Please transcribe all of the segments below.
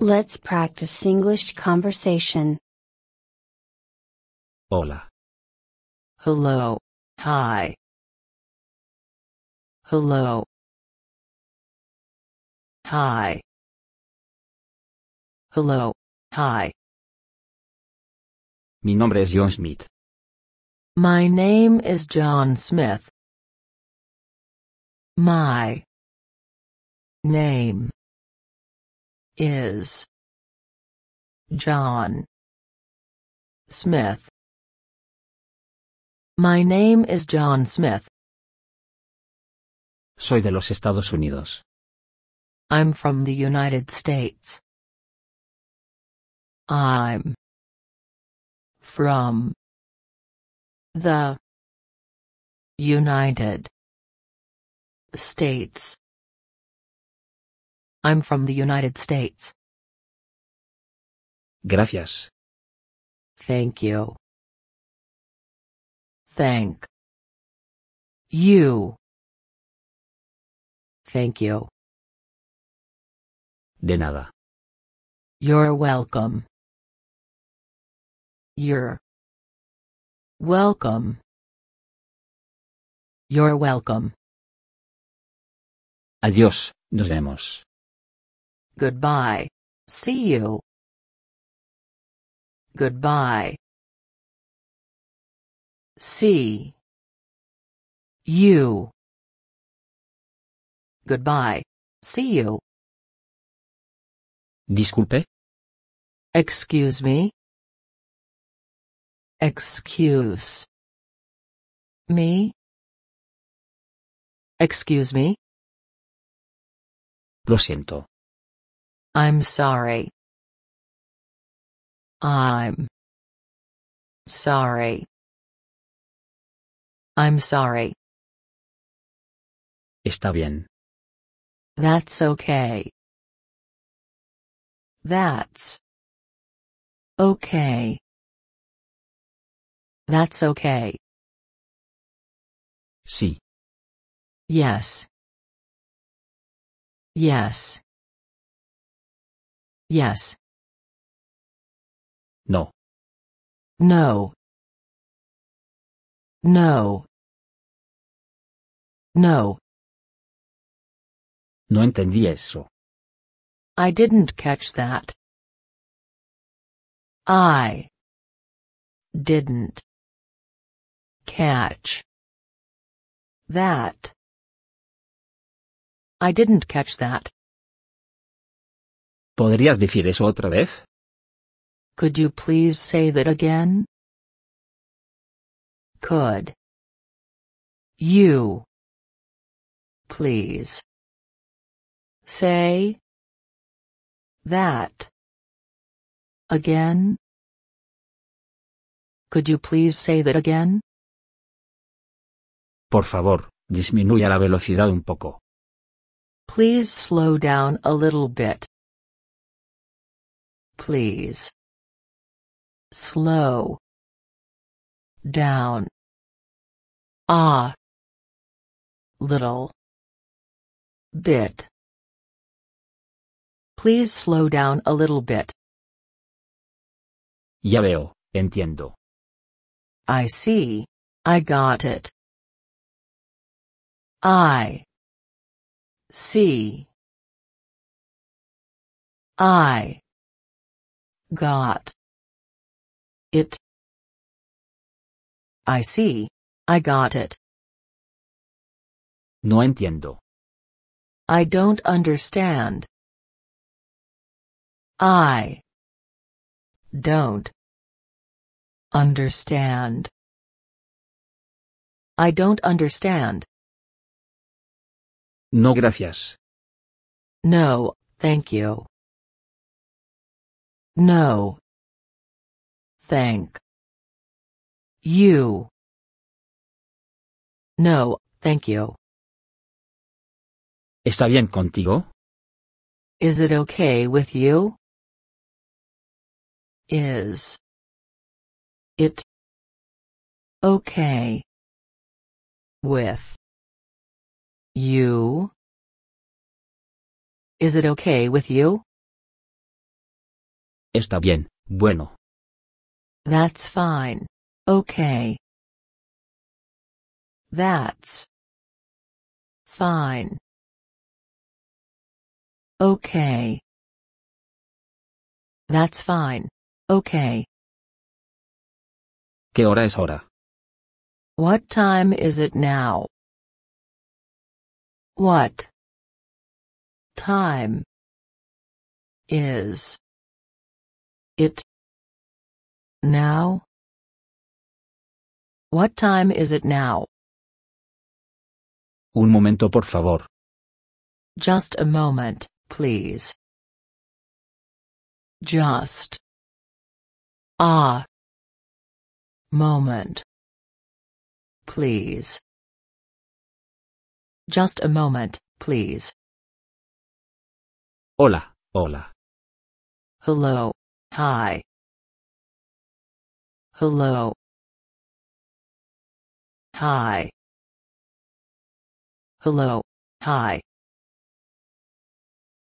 Let's practice English conversation. Hola. Hello. Hi. Hello. Hi. Hello. Hi. Mi nombre es John Smith. My name is John Smith. My name is John Smith. My name is John Smith. Soy de los Estados Unidos. I'm from the United States. I'm from the United States I'm from the United States. Gracias. Thank you. Thank you. Thank you. De nada. You're welcome. You're welcome. You're welcome. Adiós, nos vemos. Goodbye. See you. Goodbye. See you. Goodbye. See you. Disculpe? Excuse me? Excuse me? Excuse me? Lo siento. I'm sorry. I'm sorry. I'm sorry. Está bien. That's okay. That's okay. That's okay. Sí. Yes. Yes. Yes. No. No. No. No. No entendí eso. I didn't catch that. I didn't catch that. I didn't catch that. ¿Podrías decir eso otra vez? Could you please say that again? Could you please say that again? Could you please say that again? Por favor, disminuya la velocidad un poco. Please slow down a little bit. Please. Slow. Down. Ah. Little. Bit. Please slow down a little bit. Ya veo, entiendo. I see. I got it. I see. I Got. It. I see. I got it. No entiendo. I don't understand. I don't understand. I don't understand. No gracias. No, thank you. No. Thank. You. No, thank you. ¿Está bien contigo? Is it okay with you? Is. It. Okay. With. You. Is it okay with you? Está bien, bueno. That's fine. Okay. That's fine. Okay. That's fine. Okay. ¿Qué hora es hora? What time is it now? What time is it. Now. What time is it now? Un momento, por favor. Just a moment, please. Just. Ah. Moment. Please. Just a moment, please. Hola, hola. Hello. Hi. Hello. Hi. Hello. Hi.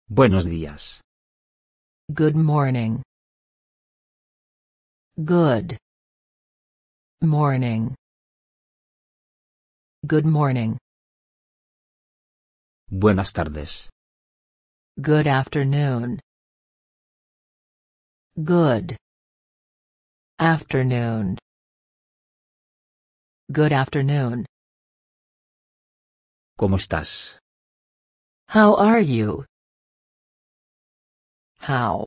Buenos días. Good morning. Good morning. Good morning. Buenas tardes. Good afternoon. Good. Afternoon. Good afternoon. ¿Cómo estás? How are you? How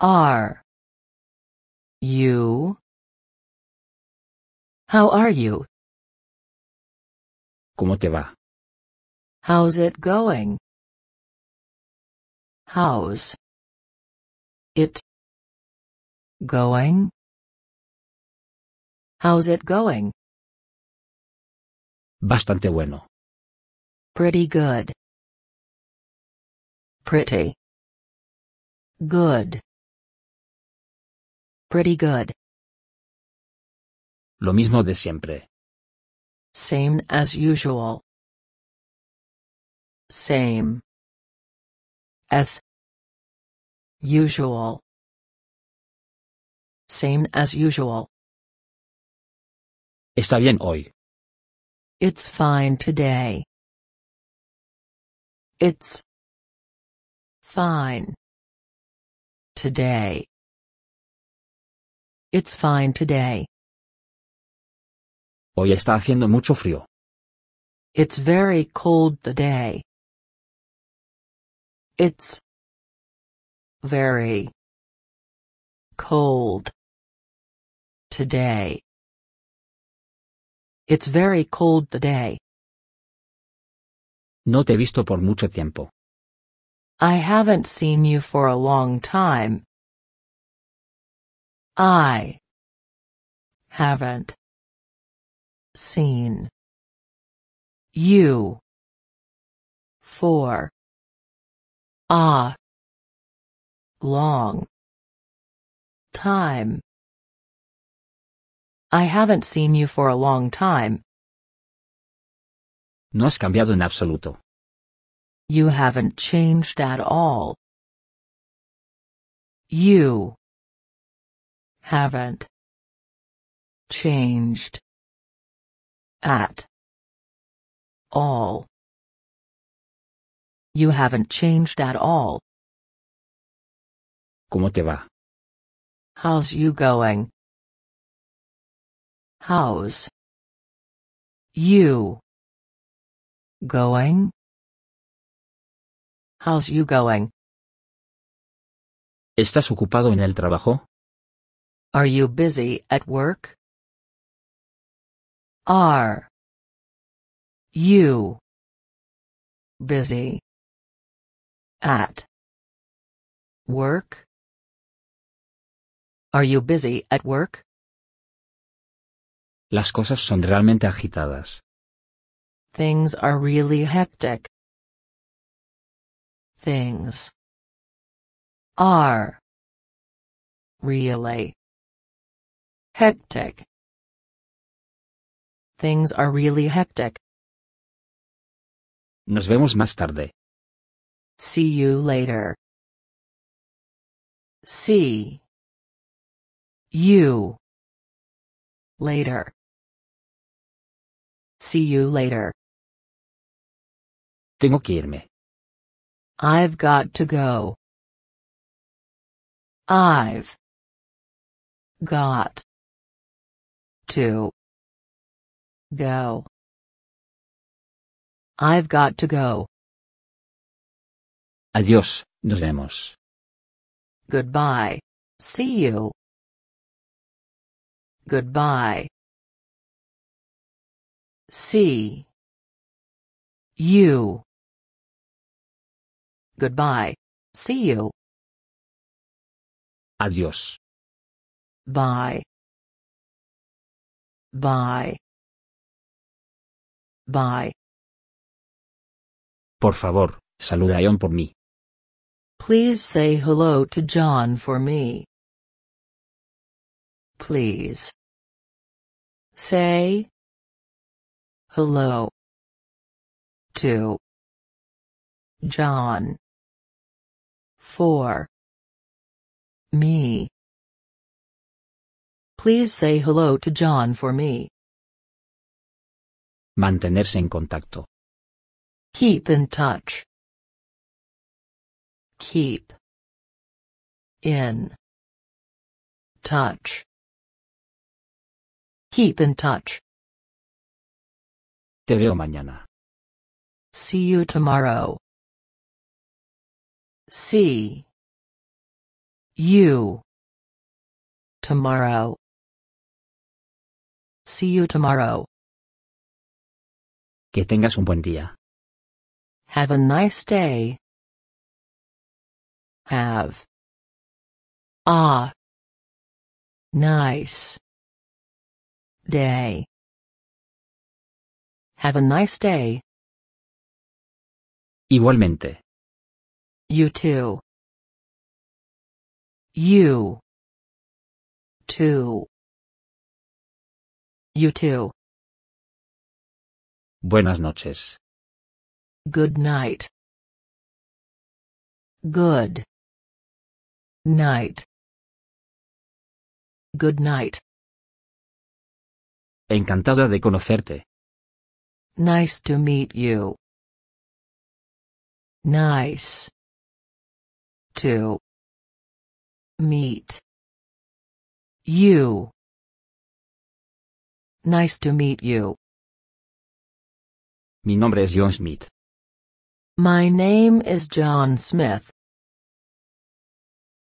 are you? How are you? ¿Cómo te va? How's it going? How's it. Going? How's it going? Bastante bueno. Pretty good. Pretty. Good. Pretty good. Lo mismo de siempre. Same as usual. Same. As Usual. Same as usual. Está bien hoy. It's fine today. It's fine today. It's fine today. Hoy está haciendo mucho frío. It's very cold today. It's very cold today. It's very cold today. No te he visto por mucho tiempo. I haven't seen you for a long time. I haven't seen you for a Long. Time. I haven't seen you for a long time. No has cambiado en absoluto. You haven't changed at all. You haven't changed at all. You haven't changed at all. ¿Cómo te va? How's you going? How's you going? How's you going? ¿Estás ocupado en el trabajo? Are you busy at work? Are you busy at work? Are you busy at work? Las cosas son realmente agitadas. Things are really hectic. Things are really hectic. Things are really hectic. Nos vemos más tarde. See you later. See you. Later. See you later. irme. I've got to go. I've got to go. I've got to go. Adiós, nos vemos. Goodbye. See you. Goodbye. See you. Goodbye. See you. Adiós. Bye. Bye. Bye. Por favor, saluda a John por mí. Please say hello to John for me. Please. Say. Hello. To. John. For. Me. Please say hello to John for me. Mantenerse en contacto. Keep in touch. Keep. In. Touch. Keep in touch. Te veo mañana. See you tomorrow. See you tomorrow. See you tomorrow. Que tengas un buen día. Have a nice day. Have. Ah. Nice day. Have a nice day. Igualmente. You too. You. Too. You too. Buenas noches. Good night. Good. Night. Good night. Encantada de conocerte. Nice to meet you. Nice. To. Meet. You. Nice to meet you. Mi nombre es John Smith. My name is John Smith.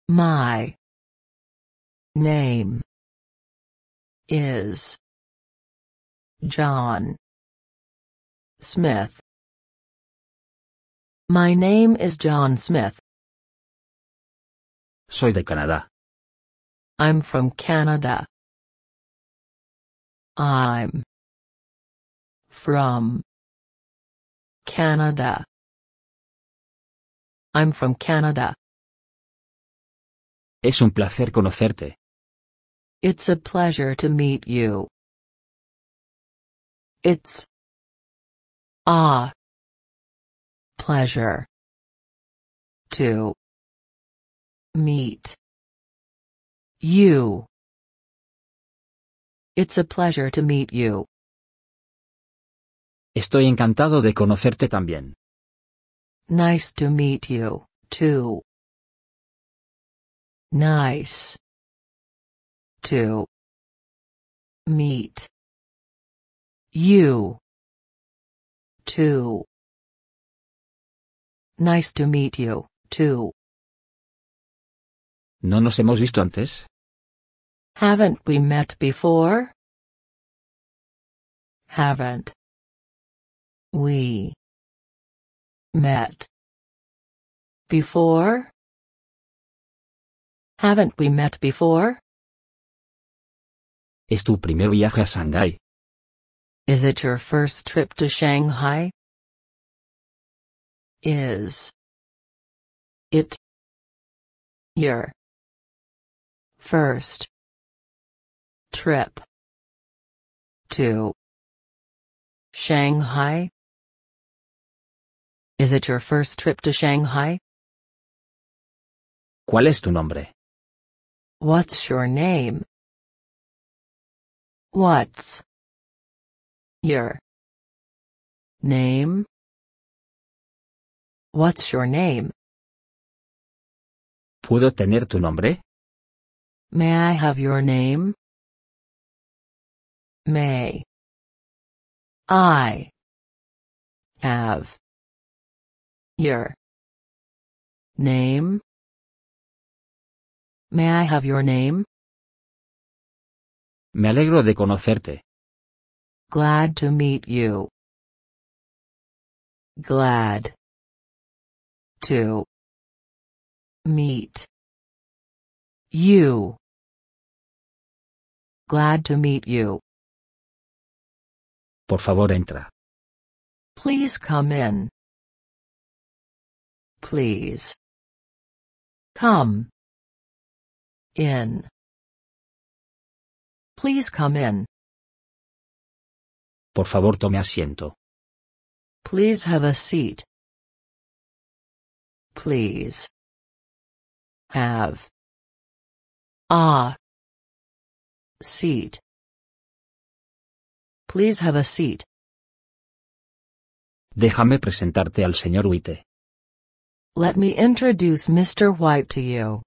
My name is John Smith. My name is John Smith. Soy de Canadá. I'm from Canada. I'm from Canada. I'm from Canada. Es un placer conocerte. It's a pleasure to meet you. It's a pleasure to meet you. It's a pleasure to meet you. Estoy encantado de conocerte también. Nice to meet you, too. Nice to meet you. Too. Nice to meet you, too. ¿No nos hemos visto antes? Haven't we met before? Haven't. We. Met. Before? Haven't we met before? Es tu primer viaje a Shanghái. Is it your first trip to Shanghai? Is it your first trip to Shanghai? Is it your first trip to Shanghai? ¿Cuál es tu nombre? What's your name? What's your name? What's your name? ¿Puedo tener tu nombre? May I have your name? May I have your name? May I have your name? Me alegro de conocerte. Glad to meet you. Glad to meet you. Glad to meet you. Por favor, entra. Please come in. Please. Come. In. Please come in. Por favor tome asiento. Please have a seat. Please. Have. A. Seat. Please have a seat. Déjame presentarte al señor White. Let me introduce Mr. White to you.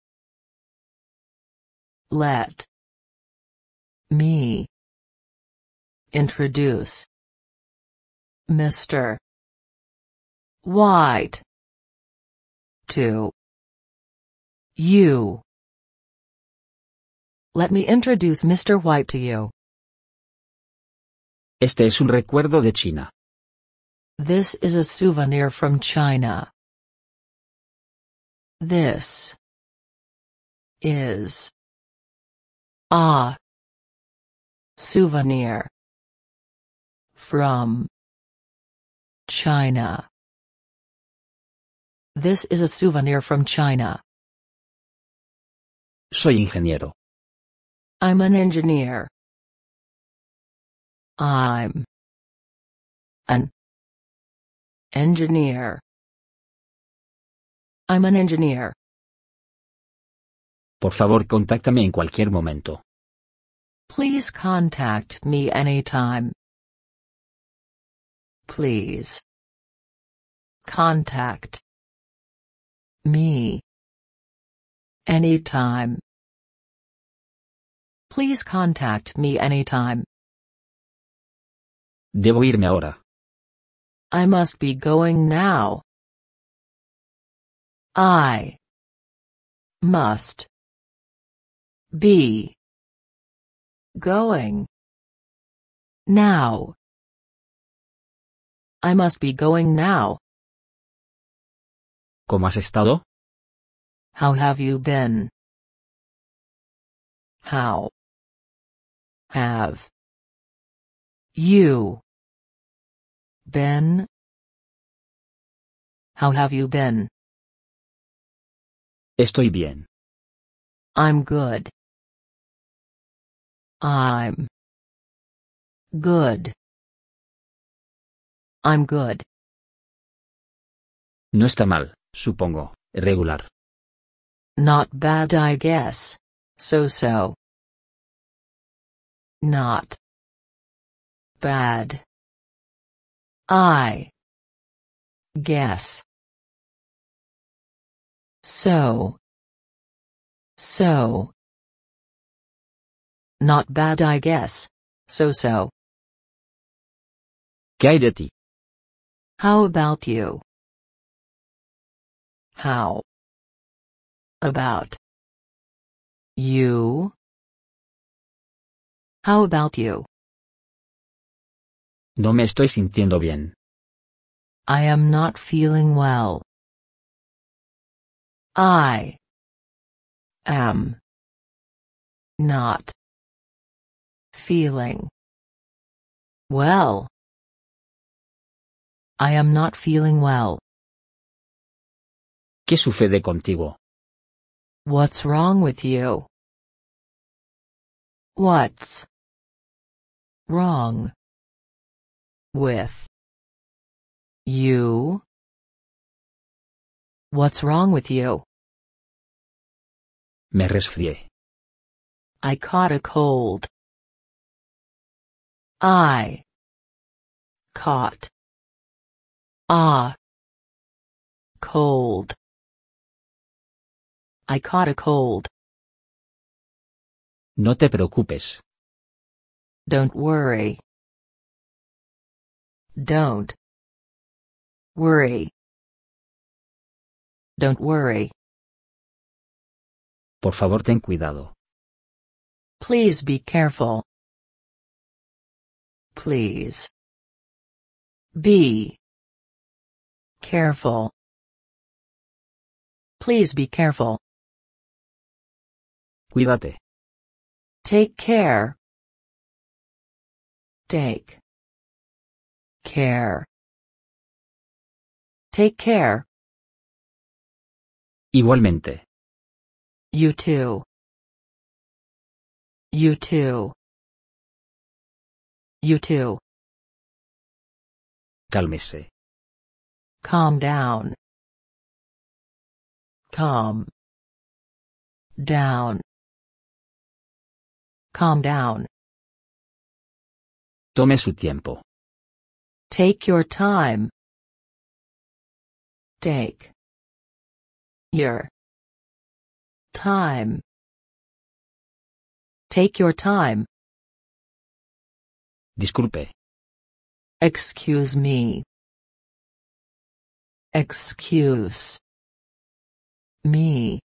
Let. Me. Introduce. Mr. White. To. You. Let me introduce Mr. White to you. Este es un recuerdo de China. This is a souvenir from China. This is a souvenir from China. This is a souvenir from China. Soy ingeniero. I'm an engineer. I'm an engineer. I'm an engineer. Por favor, contáctame en cualquier momento. Please contact me anytime. Please. Contact. Me. Anytime. Please contact me anytime. Devo irmi ora. I must be going now. I must be going now. I must be going now. ¿Cómo has estado? How have you been? How have you been? How have you been? Estoy bien. I'm good. I'm good. I'm good. No está mal, supongo, regular. Not bad I guess. So-so. Not. Bad. I. Guess. So. So. Not bad I guess. So-so. ¿Qué hay de ti? How about you? How about you? How about you? No me estoy sintiendo bien. I am not feeling well. I am not feeling well. I am not feeling well. ¿Qué sucede contigo? What's wrong with you? What's wrong with you? What's wrong with you? Me resfrié. I caught a cold. I caught Ah. Cold. I caught a cold. No te preocupes. Don't worry. Don't worry. Don't worry. Por favor, ten cuidado. Please be careful. Please. Be Careful. Please be careful. Cuídate. Take care. Take. Care. Take care. Igualmente. You too. You too. You too. Cálmese. Calm down. Calm. Down. Calm down. Tome su tiempo. Take your time. Take. Your. Time. Take your time. Disculpe. Excuse me. Excuse. Me.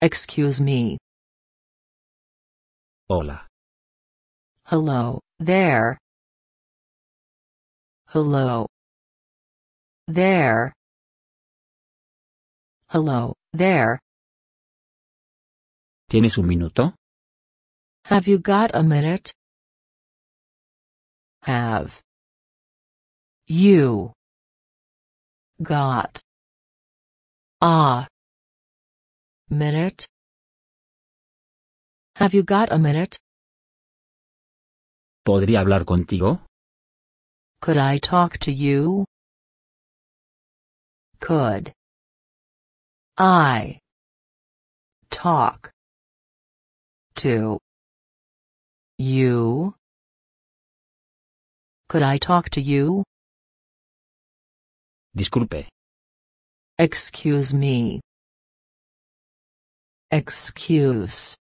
Excuse me. Hola. Hello, there. Hello. There. Hello, there. ¿Tienes un minuto? Have you got a minute? Have. You. Got. Ah. Minute. Have you got a minute? ¿Podría hablar contigo? Could I talk to you? Could. I. Talk. To. You. Could I talk to you? Disculpe. Excuse me. Excuse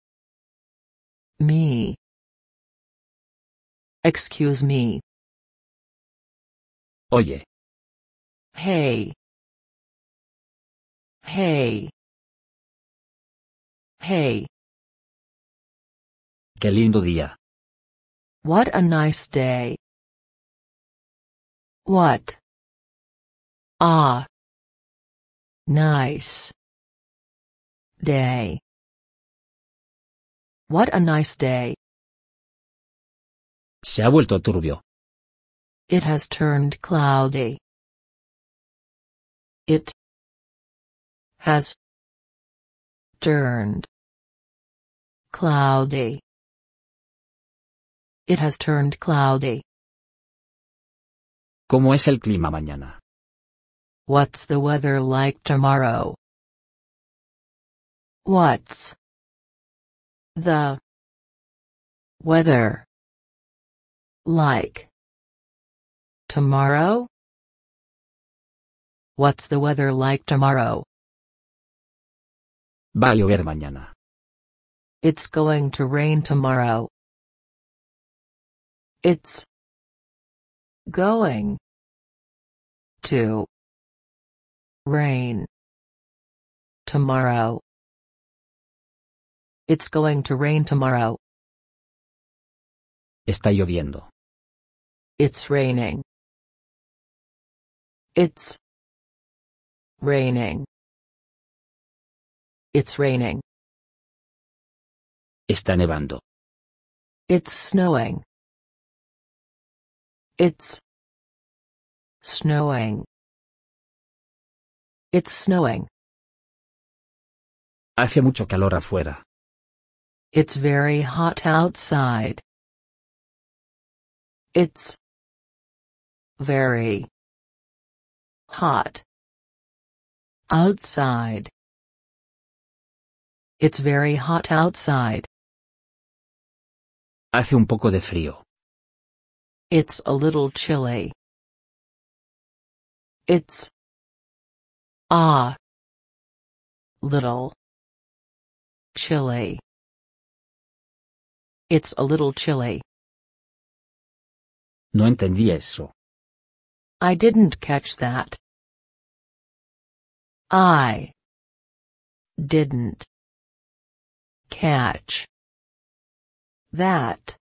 me. Excuse me. Oye. Hey. Hey. Hey. Qué lindo día. What a nice day. What Ah. Nice. Day. What a nice day. Se ha vuelto turbio. It has turned cloudy. It has turned cloudy. It has turned cloudy. ¿Cómo es el clima mañana? What's the weather like tomorrow? What's the weather like tomorrow? What's the weather like tomorrow? Va a llover mañana. It's going to rain tomorrow. It's going to Rain. Tomorrow. It's going to rain tomorrow. Está lloviendo. It's raining. It's raining. It's raining. Está nevando. It's snowing. It's snowing. It's snowing. Hace mucho calor afuera. It's very hot outside. It's very hot outside. It's very hot outside. Hace un poco de frío. It's a little chilly. It's Ah. Little. Chilly. It's a little chilly. No entendí eso. I didn't catch that. I didn't catch that.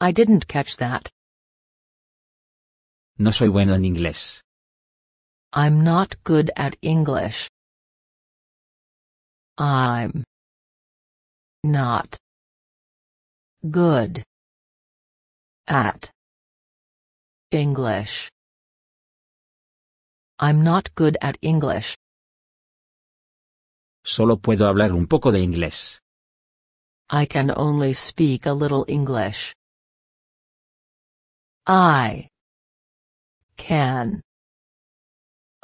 I didn't catch that. No soy bueno en inglés. I'm not good at English. I'm not good at English. I'm not good at English. Solo puedo hablar un poco de inglés. I can only speak a little English. I can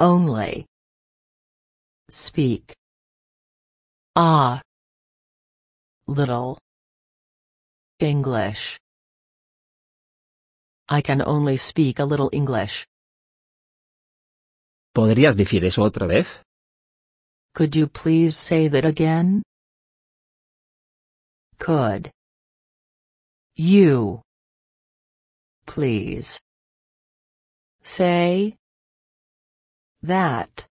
only. Speak. Ah. Little. English. I can only speak a little English. ¿Podrías decir eso otra vez? Could you please say that again? Could. You. Please. Say. That.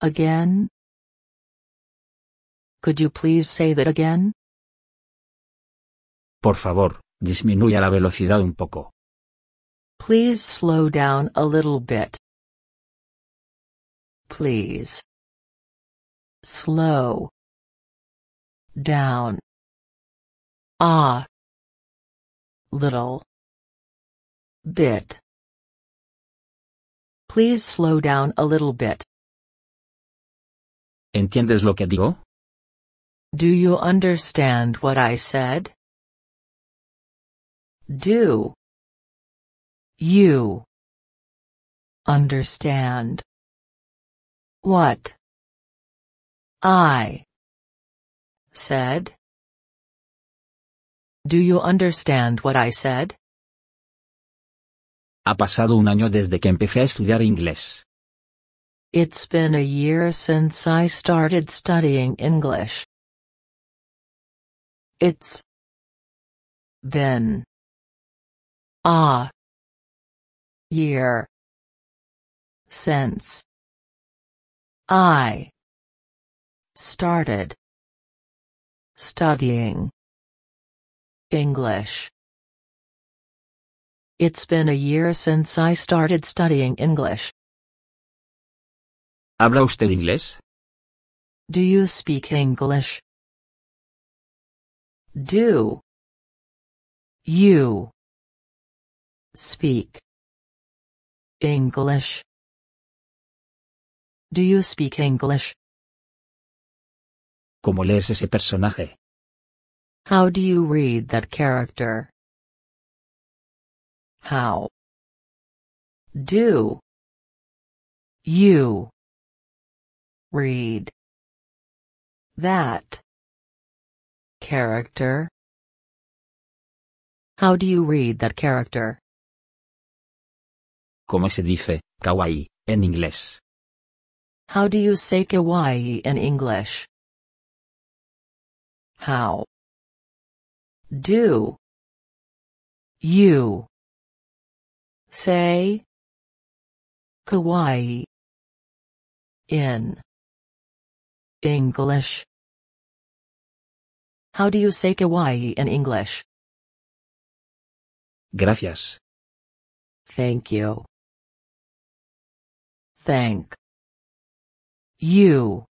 Again? Could you please say that again? Por favor, disminuya la velocidad un poco. Please slow down a little bit. Please. Slow. Down. Ah. Little. Bit. Please slow down a little bit. ¿Entiendes lo que digo? Do you understand what I said? Do you understand what I said? Do you understand what I said? Ha pasado un año desde que empecé a estudiar inglés. It's been a year since I started studying English. It's been a year since I started studying English. It's been a year since I started studying English. ¿Habla usted inglés? Do you speak English? Do you speak English? Do you speak English? ¿Cómo lees ese personaje? How do you read that character? How do you read that character? How do you read that character? Come se dice kawaii en inglés? How do you say kawaii in English? How do you Say. Kawaii. In. English. How do you say kawaii in English? Gracias. Thank you. Thank. You.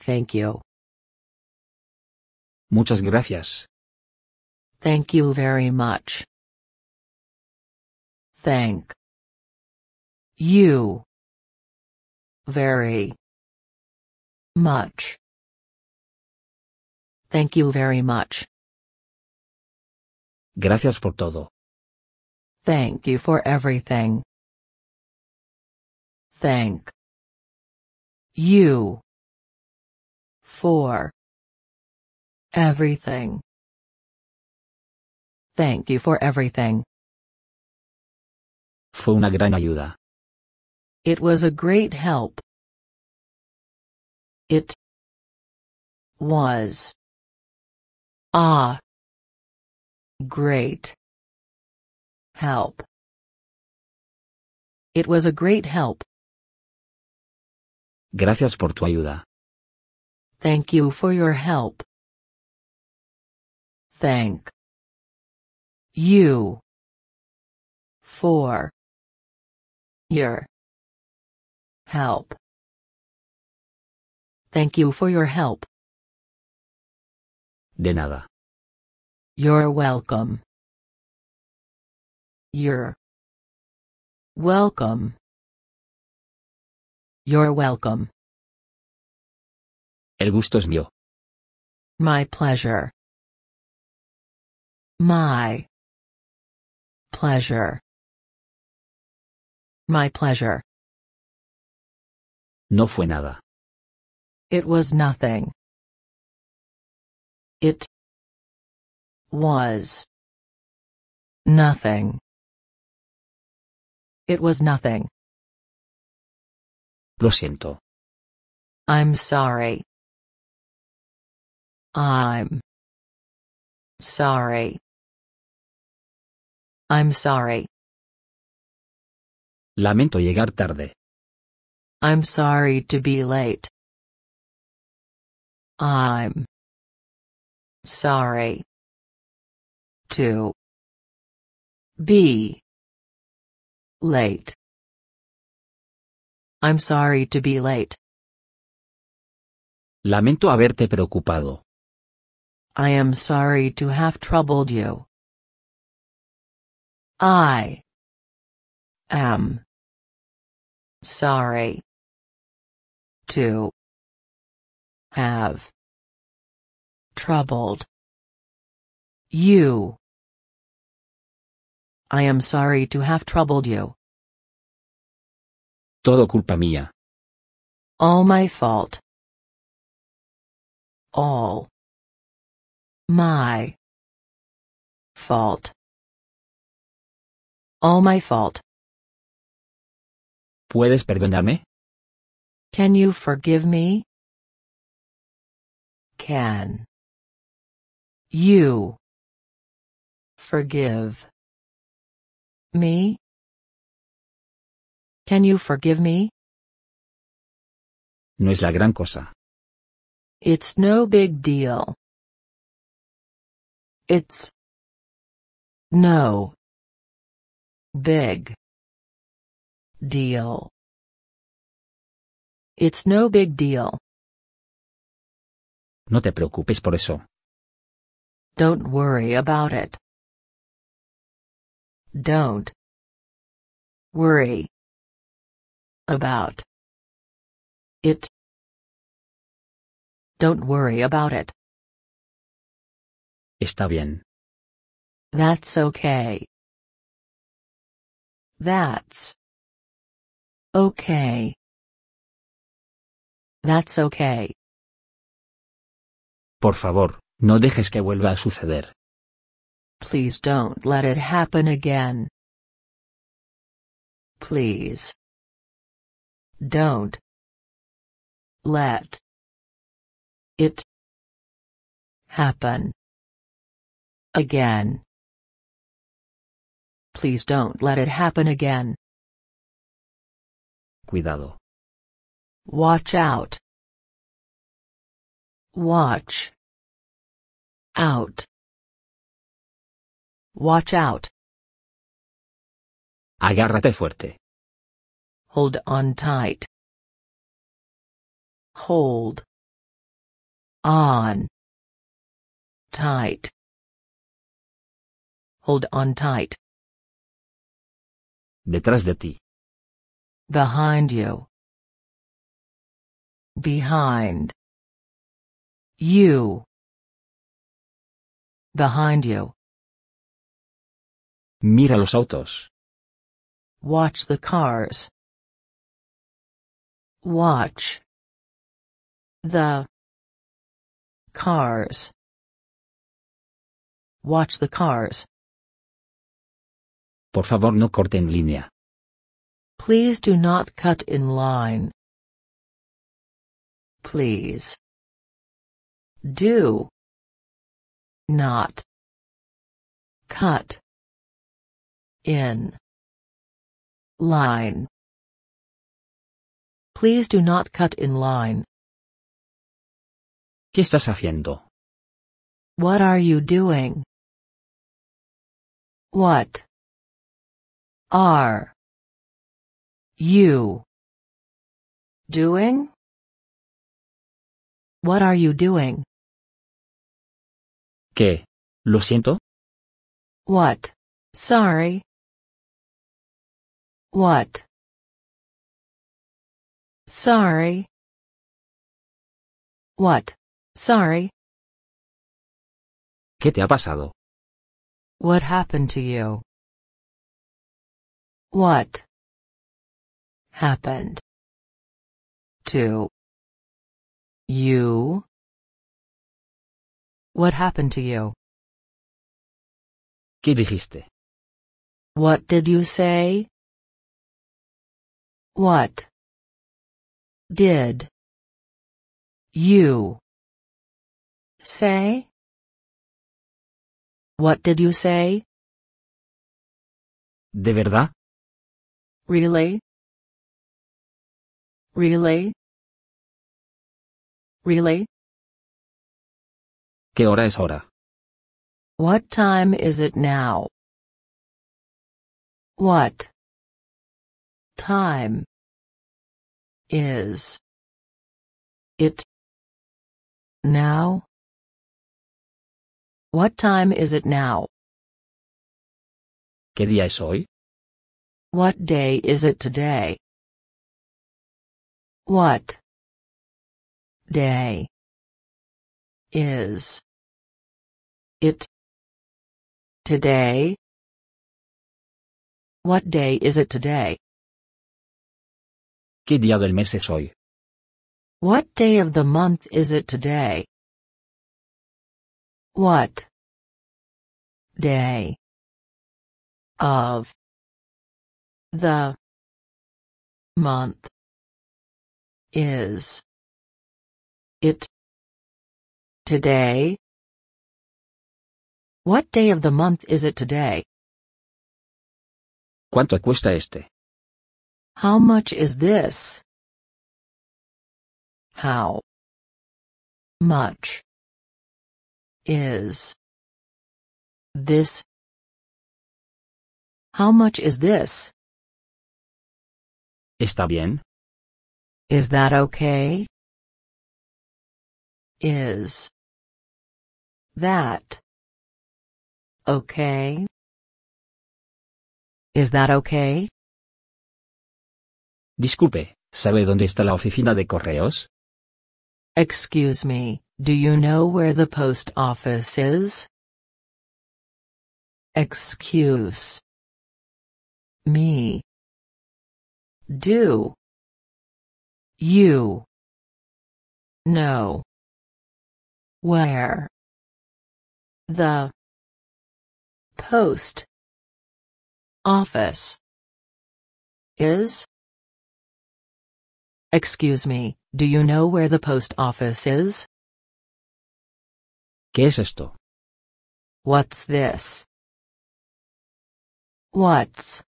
Thank you. Muchas gracias. Thank you very much. Think. You. Very. Much. Thank you very much. Gracias por todo. Thank you for everything. Thank. You. For. Everything. Thank you for everything. Fue una gran ayuda. It was a great help. It was ah great help. It was a great help. Gracias por tu ayuda. Thank you for your help. Thank you for your help. Thank you for your help. De nada. You're welcome. You're welcome. You're welcome. El gusto es mío. My pleasure. My pleasure. My pleasure. No fue nada. It was nothing. It was nothing. It was nothing. Lo siento. I'm sorry. I'm sorry. I'm sorry. Lamento llegar tarde. I'm sorry to be late. I'm sorry to be late. I'm sorry to be late. Lamento haberte preocupado. I am sorry to have troubled you. I am Sorry. To have troubled you. I am sorry to have troubled you. Todo culpa mía. All my fault. All. My. Fault. All my fault. ¿Puedes perdonarme? Can you forgive me? Can you forgive me? Can you forgive me? No es la gran cosa. It's no big deal. It's no big Deal. It's no big deal. No te preocupes por eso. Don't worry about it. Don't worry about it. Don't worry about it. Está bien. That's okay. That's Okay. That's okay. Por favor, no dejes que vuelva a suceder. Please don't let it happen again. Please. Don't. Let. It. Happen. Again. Please don't let it happen again. Cuidado. Watch out. Watch. Out. Watch out. Agárrate fuerte. Hold on tight. Hold. On. Tight. Hold on tight. Detrás de ti. Behind you. Behind. You. Behind you. Mira los autos. Watch the cars. Watch. The. Cars. Watch the cars. Por favor no corte en línea. Please do not cut in line. Please. Do. Not. Cut. In. Line. Please do not cut in line. ¿Qué estás haciendo? What are you doing? What? Are. You. Doing? What are you doing? ¿Qué? Lo siento. What? Sorry. What? Sorry. What? Sorry. ¿Qué te ha pasado? What happened to you? What? Happened. To. You. What happened to you? ¿Qué dijiste? What did you say? What did you say? What did you say? ¿De verdad? Really? Really, really. ¿Qué hora es ahora? What time is it now? What time is it now? What time is it now? ¿Qué día es hoy? What day is it today? What day is it today? What day is it today? ¿Qué día del mes es hoy? What day of the month is it today? What day of the month is. It. Today? What day of the month is it today? ¿Cuánto cuesta este? How much is this? How much is this? How much is this? ¿Está bien? Is that okay? Is that okay? Is that okay? Disculpe, ¿sabe dónde está la oficina de correos? Excuse me, do you know where the post office is? Excuse me. Do you. Know. Where. The. Post. Office. Is. Excuse me, do you know where the post office is? ¿Qué es esto? What's this? What's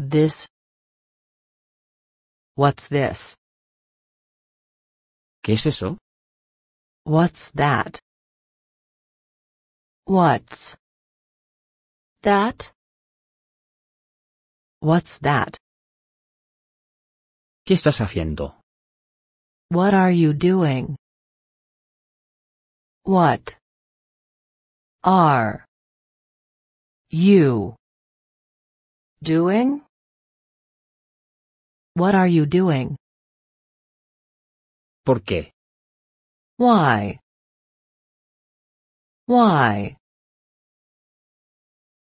this? What's this? ¿Qué es eso? What's that? What's that? What's that? ¿Qué estás haciendo? What are you doing? What are you doing? What are you doing? ¿Por qué? Why? Why?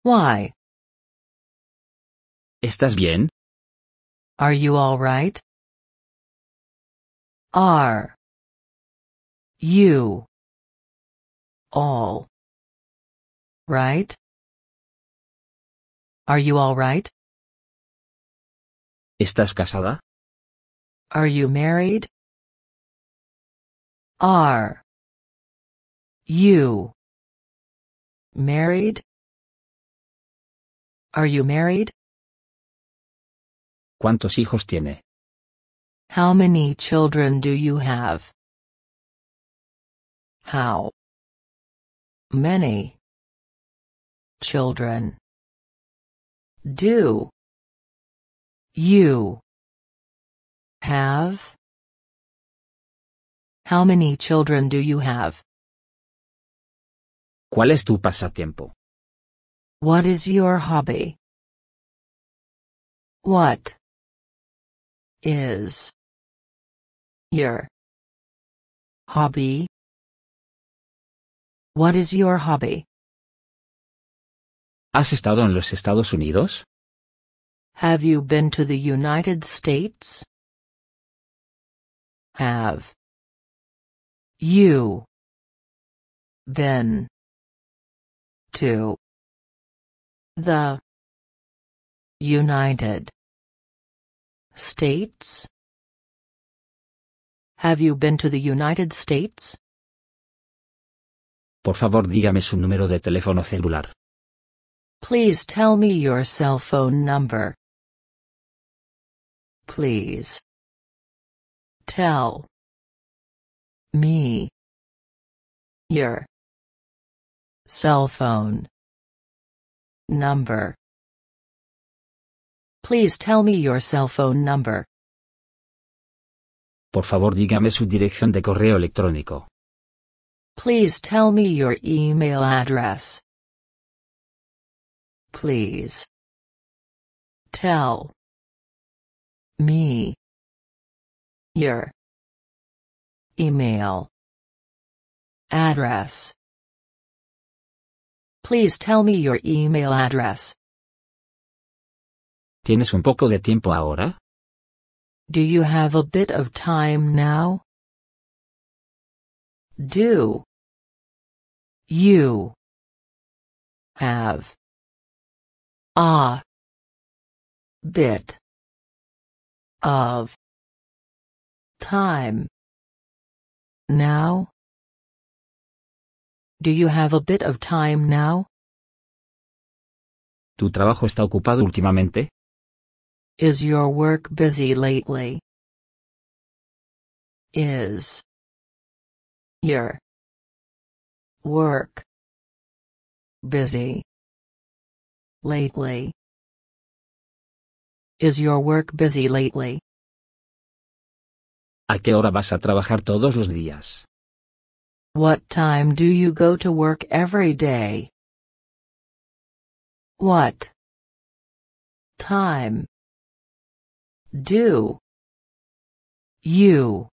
Why? ¿Estás bien? Are you all right? Are you all right? Are you all right? ¿Estás casada? Are you married? Are you married? Are you married? ¿Cuántos hijos tiene? How many children do you have? How many children do you have How many children do you have? ¿Cuál es tu pasatiempo? What is your hobby? What is your hobby? What is your hobby? ¿Has estado en los Estados Unidos? Have you been to the United States? Have you been to the United States? Have you been to the United States? Por favor, dígame su número de teléfono celular. Please tell me your cell phone number. Please. Tell. Me. Your. Cell phone. Number. Please tell me your cell phone number. Por favor, dígame su dirección de correo electrónico. Please tell me your email address. Please. Tell me your email address Please tell me your email address. ¿Tienes un poco de tiempo ahora? Do you have a bit of time now? Do you have a bit of time now? Do you have a bit of time now? ¿Tu trabajo está ocupado últimamente? Is your work busy lately? Is your work busy lately? Is your work busy lately? ¿A qué hora vas a trabajar todos los días? What time do you go to work every day? What time do you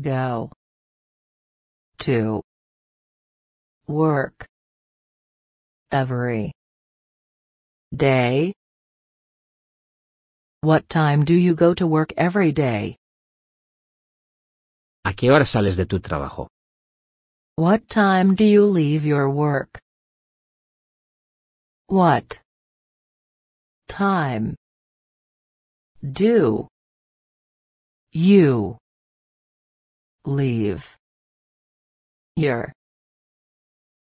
go to work every day? What time do you go to work every day? ¿A qué hora sales de tu trabajo? What time do you leave your work? What time do you leave your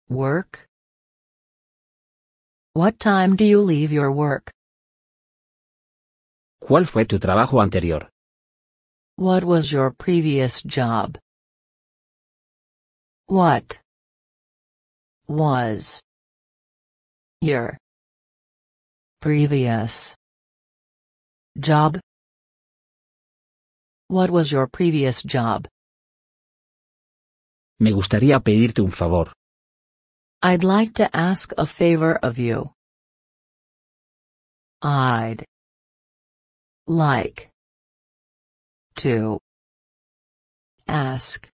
work? What time do you leave your work? ¿Cuál fue tu trabajo anterior? What was your previous job? What was your previous job? What was your previous job? Me gustaría pedirte un favor. I'd like to ask a favor of you. I'd like. To. Ask.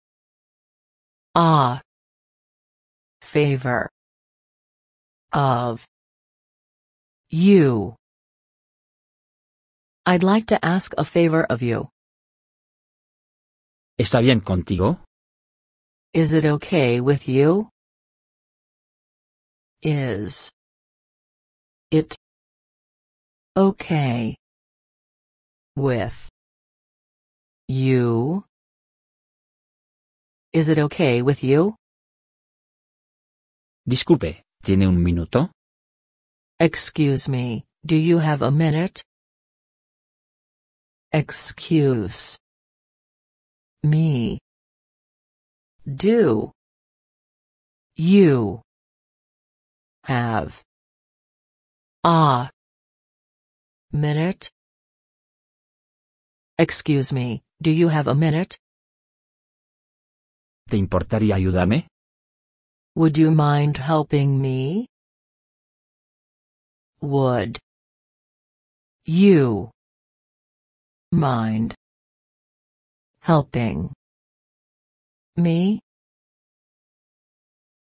Ah. Favor. Of. You. I'd like to ask a favor of you. ¿Está bien contigo? Is it okay with you? Is it okay with. You. Is it okay with you? Disculpe, ¿tiene un minuto? Excuse me, do you have a minute? Excuse. Me. Do. You. Have. a Minute. Excuse me, do you have a minute? ¿Te importaría ayudarme? Would you mind helping me? Would you mind helping me?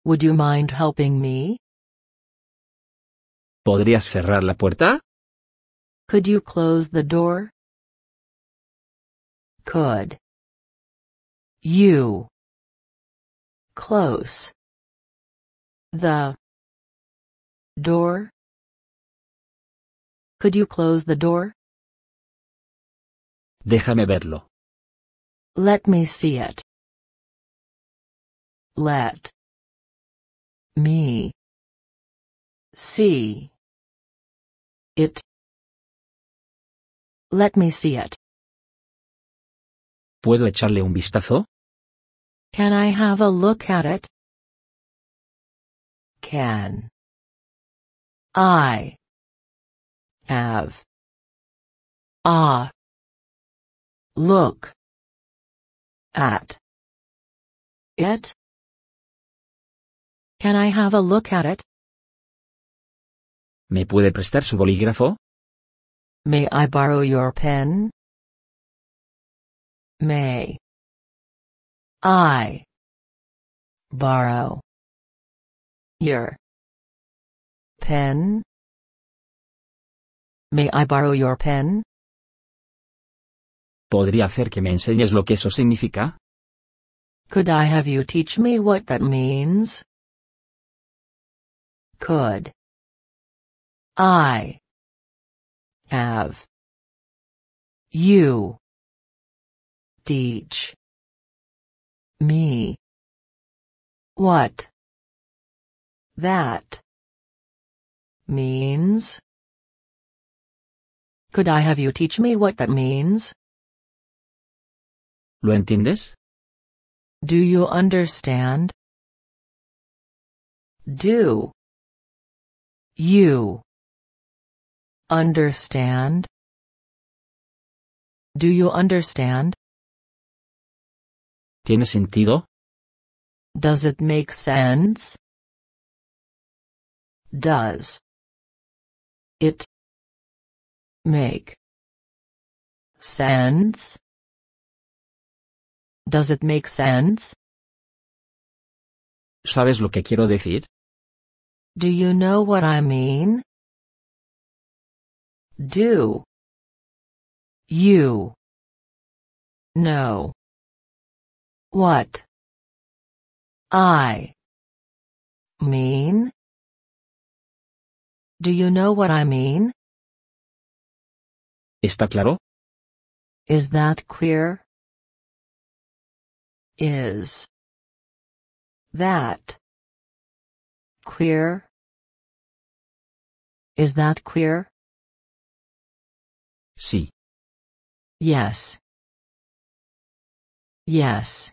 Would you mind helping me? ¿Podrías cerrar la puerta? Could you close the door? Could. You. Close. The. Door. Could you close the door? Déjame verlo. Let me see it. Let. Me. See. It. Let me see it. ¿Puedo echarle un vistazo? Can I have a look at it? Can I have a look at it? Can I have a look at it? ¿Me puede prestar su bolígrafo? May I borrow your pen? May I borrow your pen? May I borrow your pen? ¿Podría hacer que me enseñes lo que eso significa? Could I have you teach me what that means? Could I have you Teach Me. What? That. Means? Could I have you teach me what that means? ¿Lo entiendes? Do you understand? Do. You. Understand? Do you understand? ¿Tiene sentido? Does it make sense? Does it make sense? Does it make sense? ¿Sabes lo que quiero decir? Do you know what I mean? Do you know what? I mean? Do you know what I mean? ¿Está claro? Is that clear? Is that clear? Is that clear? Sí. Yes. Yes.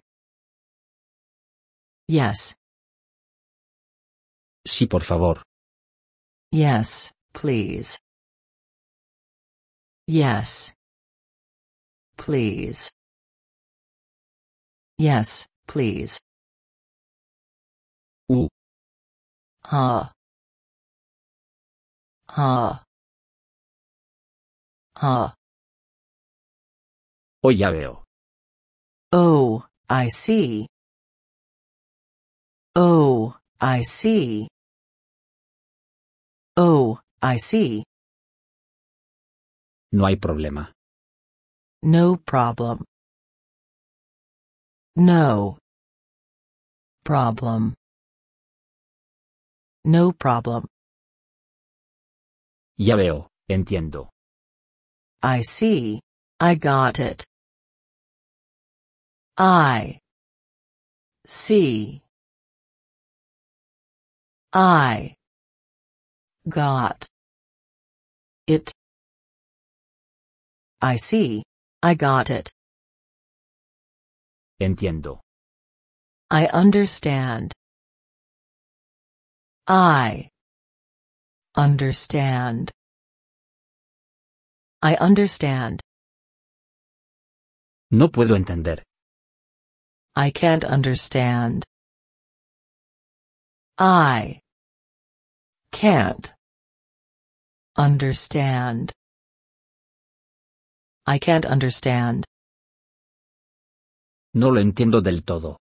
Yes. Sí, por favor. Yes, please. Yes. Please. Yes, please. U. Ha. Ha. Ha. Oh, ya veo. Oh, I see. Oh, I see. Oh, I see. No hay problema. No problem. No problem. No problem. Ya veo, entiendo. I see. I got it. I see. I got it. I see. I got it. Entiendo. I understand. I understand. I understand. No puedo entender. I can't understand. I can't understand. I can't understand. No lo entiendo del todo.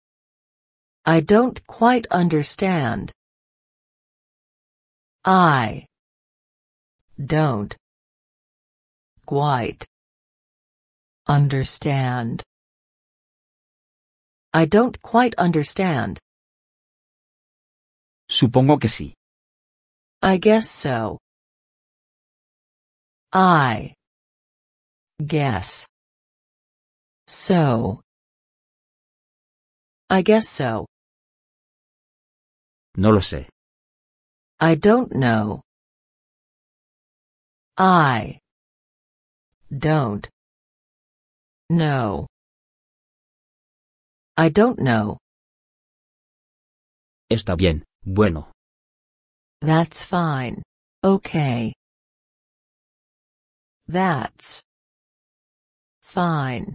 I don't quite understand. I don't quite understand. I don't quite understand. Supongo que sí. I guess so. I guess so. I guess so. No lo sé. I don't know. I don't know. I don't know. Está bien, Bueno. That's fine. Okay. That's fine.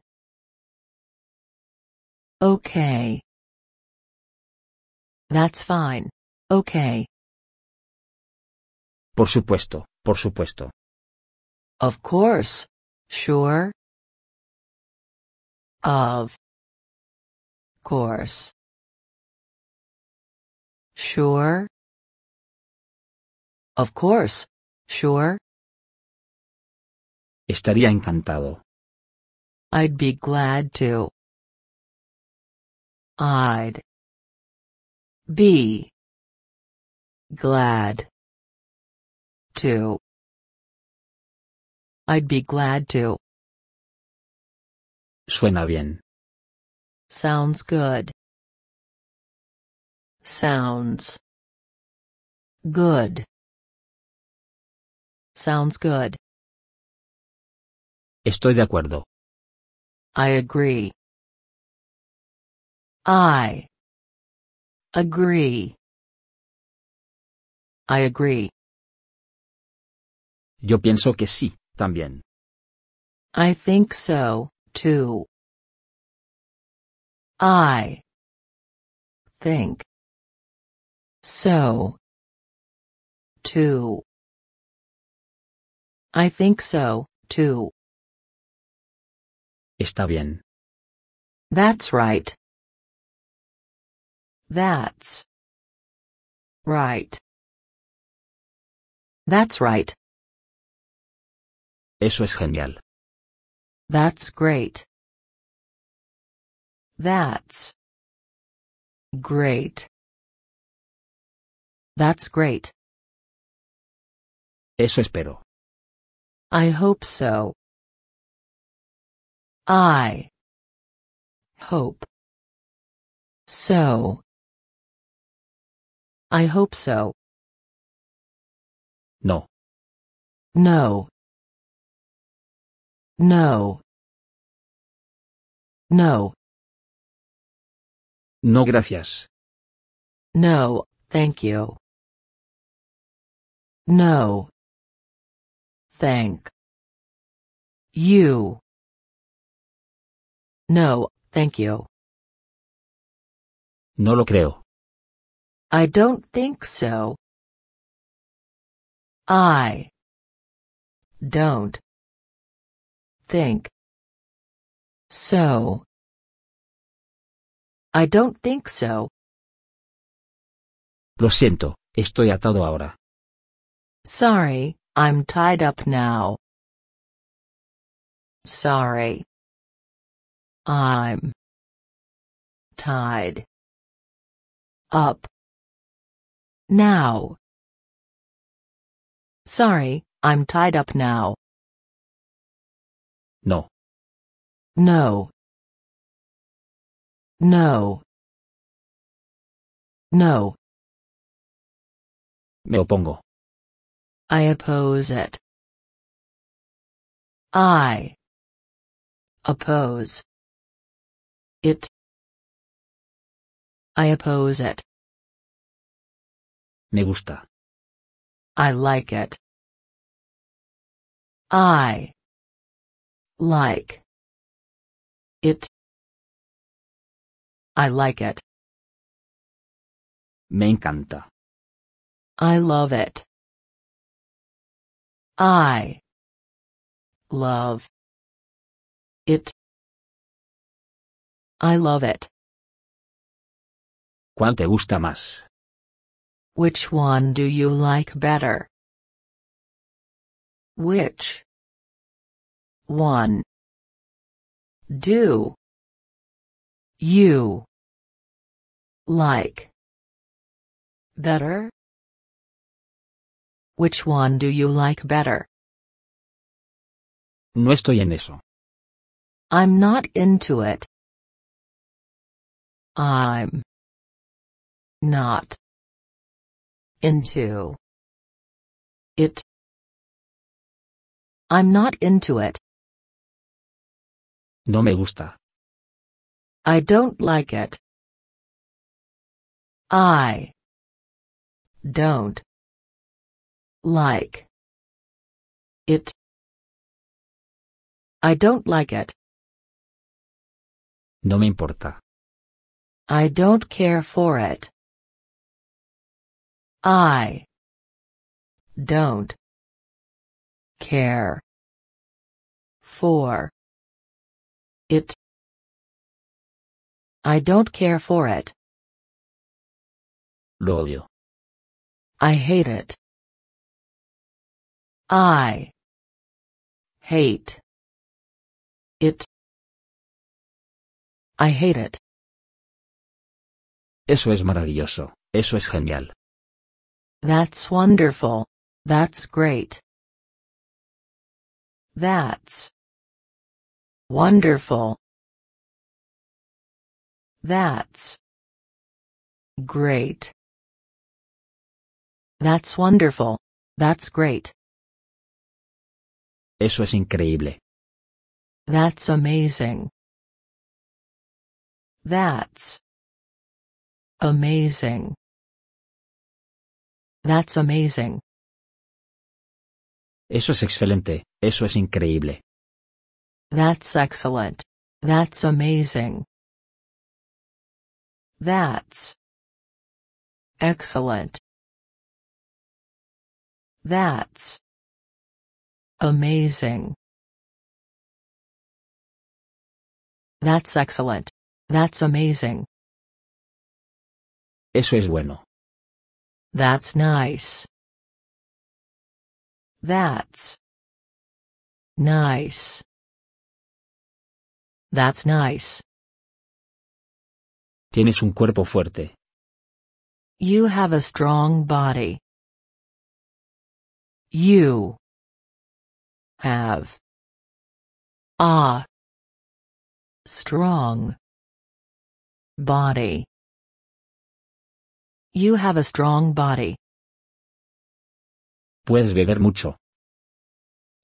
Okay. That's fine. Okay. Por supuesto, por supuesto. Of course. Sure. Of course. Sure. Of course. Sure. Estaría encantado. I'd be glad to. I'd be glad to. I'd be glad to. Suena bien. Sounds good. Sounds. Good. Sounds good. Estoy de acuerdo. I agree. I agree. I agree. Yo pienso que sí, también. I think so, too. I think so. Too. I think so, too. Está bien. That's right. That's right. That's right. Eso es genial. That's great. That's great. That's great. Eso espero. I hope so. I hope so. I hope so. No. No. No. No. No gracias. No, thank you. No. Thank. You. No, thank you. No lo creo. I don't think so. I don't think so. I don't think so. Lo siento, estoy atado ahora. Sorry, I'm tied up now. Sorry. I'm tied up now. Sorry, I'm tied up now. No. No. No. No. Me opongo. I oppose it. I oppose it. I oppose it. Me gusta. I like it. I like it. I like it. Me encanta. I love it. I love it. I love it. ¿Cuál te gusta más? Which one do you like better? Which one do you like better? Which one do you like better? No estoy en eso. I'm not into it. I'm not into it. I'm not into it. No me gusta. I don't like it. I don't like. It. I don't like it. No me importa. I don't care for it. I don't care for it. I don't care for it. Lo odio. I hate it. I hate it. I hate it. Eso es maravilloso. Eso es genial. That's wonderful. That's great. That's wonderful. That's great. That's wonderful. That's great. Eso es increíble. That's amazing. That's amazing. That's amazing. Eso es excelente. Eso es increíble. That's excellent. That's amazing. That's excellent. That's Amazing. That's excellent. That's amazing. Eso es bueno. That's nice. That's nice. That's nice. Tienes un cuerpo fuerte. You have a strong body. You have a ah. strong body you have a strong body puedes beber mucho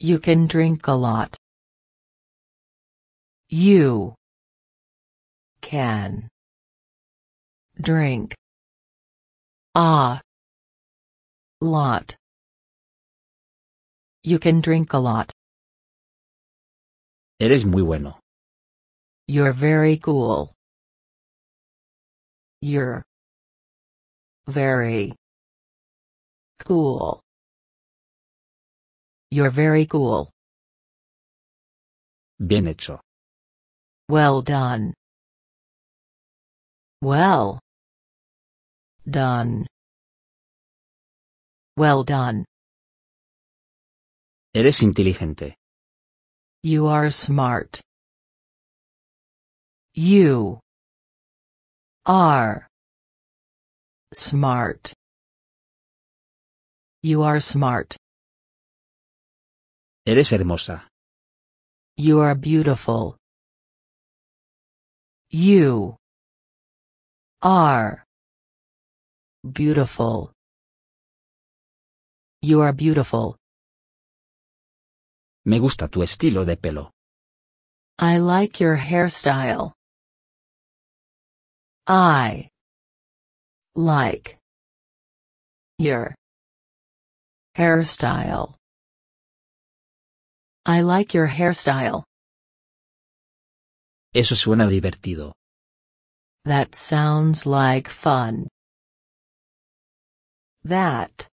you can drink a lot you can drink a lot you can drink a lot. Eres muy bueno. You're very cool. You're very cool. You're very cool. Bien hecho. Well done. Well done. Well done. Eres inteligente. You are smart. You are smart. You are smart. Eres hermosa. You are beautiful. You are beautiful. You are beautiful. Me gusta tu estilo de pelo. I like your hairstyle. I like your hairstyle. I like your hairstyle. Eso suena divertido. That sounds like fun. That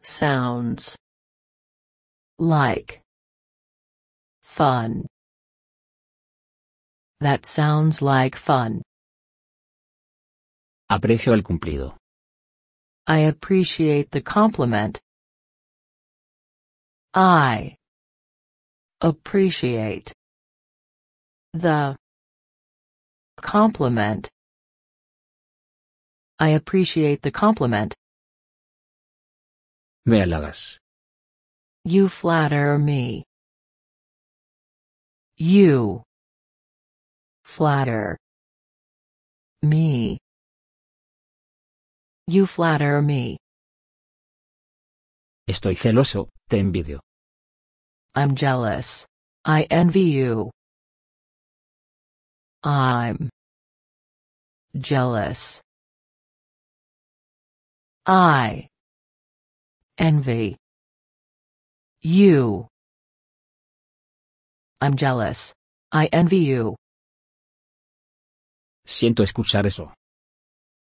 sounds like. Fun. That sounds like fun. Aprecio el cumplido. I appreciate the compliment. I appreciate the compliment. I appreciate the compliment. Me halagas. You flatter me. You flatter me. You flatter me. Estoy celoso, te envidio. I'm jealous. I envy you. I'm jealous. I envy you. I'm jealous. I envy you. Siento escuchar eso.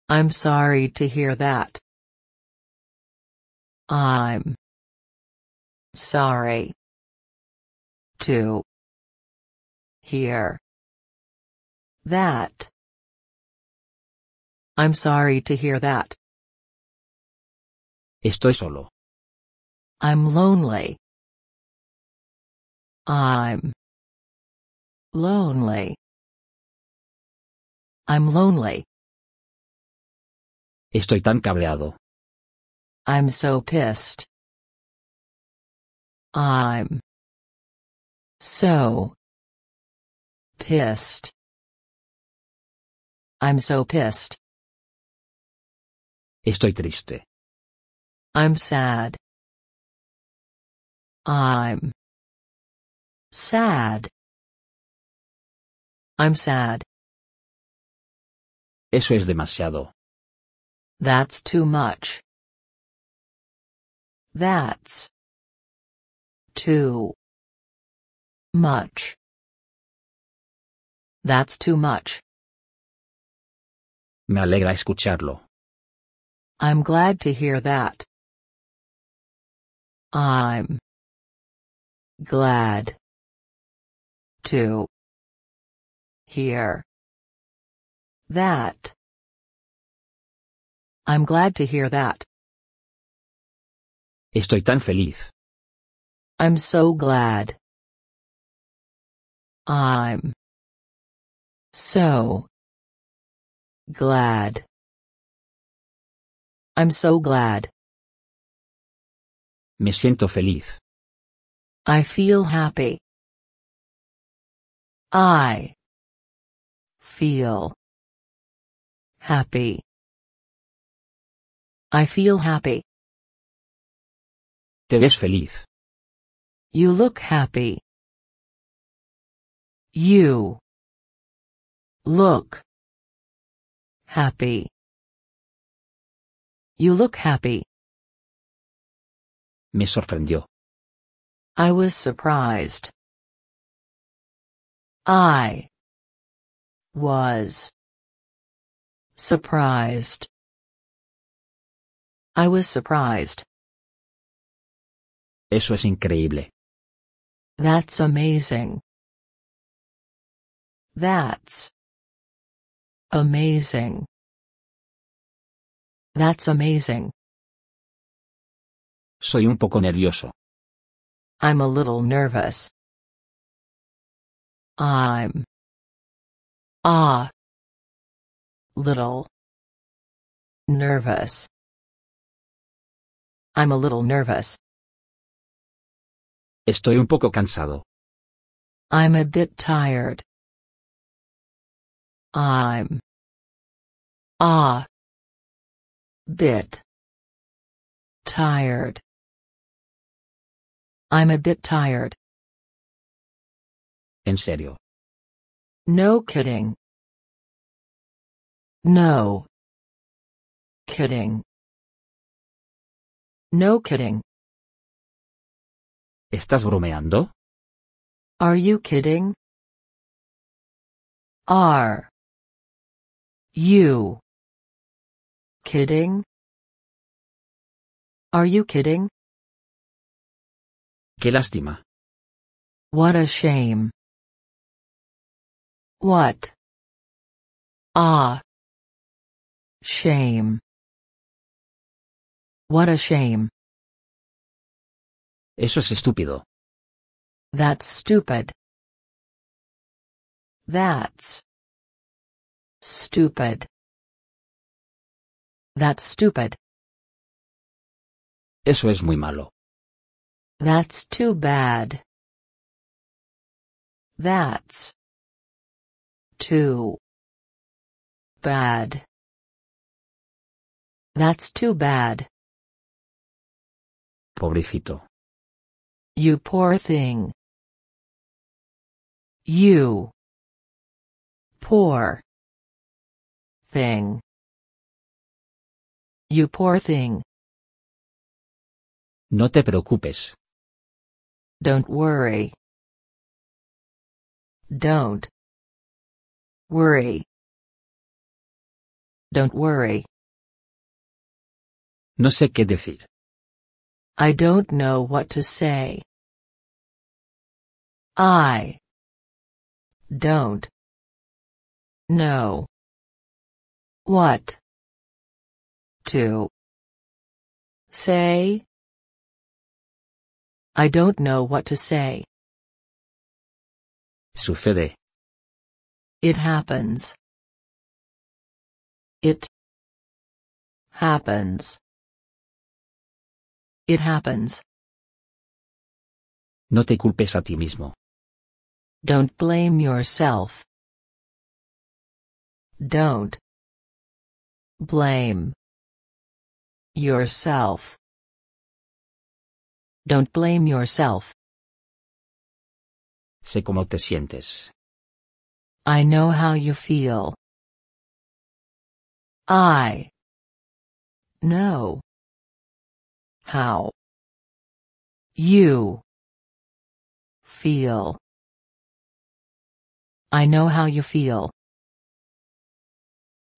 I'm sorry to hear that. I'm sorry to hear that. I'm sorry to hear that. Estoy solo. I'm lonely. I'm lonely. I'm lonely. Estoy tan cableado. I'm so pissed. I'm so pissed. I'm so pissed. Estoy triste. I'm sad. I'm sad. I'm sad. Eso es demasiado. That's too much. That's too much. That's too much. Me alegra escucharlo. I'm glad to hear that. I'm glad to hear that I'm glad to hear that Estoy tan feliz I'm so glad I'm so glad I'm so glad Me siento feliz I feel happy. I feel happy. I feel happy. Te ves feliz. You look happy. You look happy. You look happy. Me sorprendió. I was surprised. I was surprised. I was surprised. Eso es increíble. That's amazing. That's amazing. That's amazing. Soy un poco nervioso. I'm a little nervous. I'm ah little nervous. I'm a little nervous. Estoy un poco cansado. I'm a bit tired. I'm ah bit tired. I'm a bit tired. En serio. No kidding. No. Kidding. No kidding. ¿Estás bromeando? Are you kidding? Are you kidding? Are you kidding? Qué lástima. What a shame. What? Ah. Shame. What a shame. Eso es estúpido. That's stupid. That's stupid. That's stupid. Eso es muy malo. That's too bad. That's too bad. That's too bad. Pobrecito. You poor thing. You. Poor. Thing. You poor thing. No te preocupes. Don't worry. Don't worry. Don't worry. No sé qué decir. I don't know what to say. I don't know what to say I don't know what to say. Sucede. It happens. It happens. It happens. No te culpes a ti mismo. Don't blame yourself. Don't blame yourself. Don't blame yourself. Sé cómo te sientes. I know how you feel. I know how you feel. I know how you feel.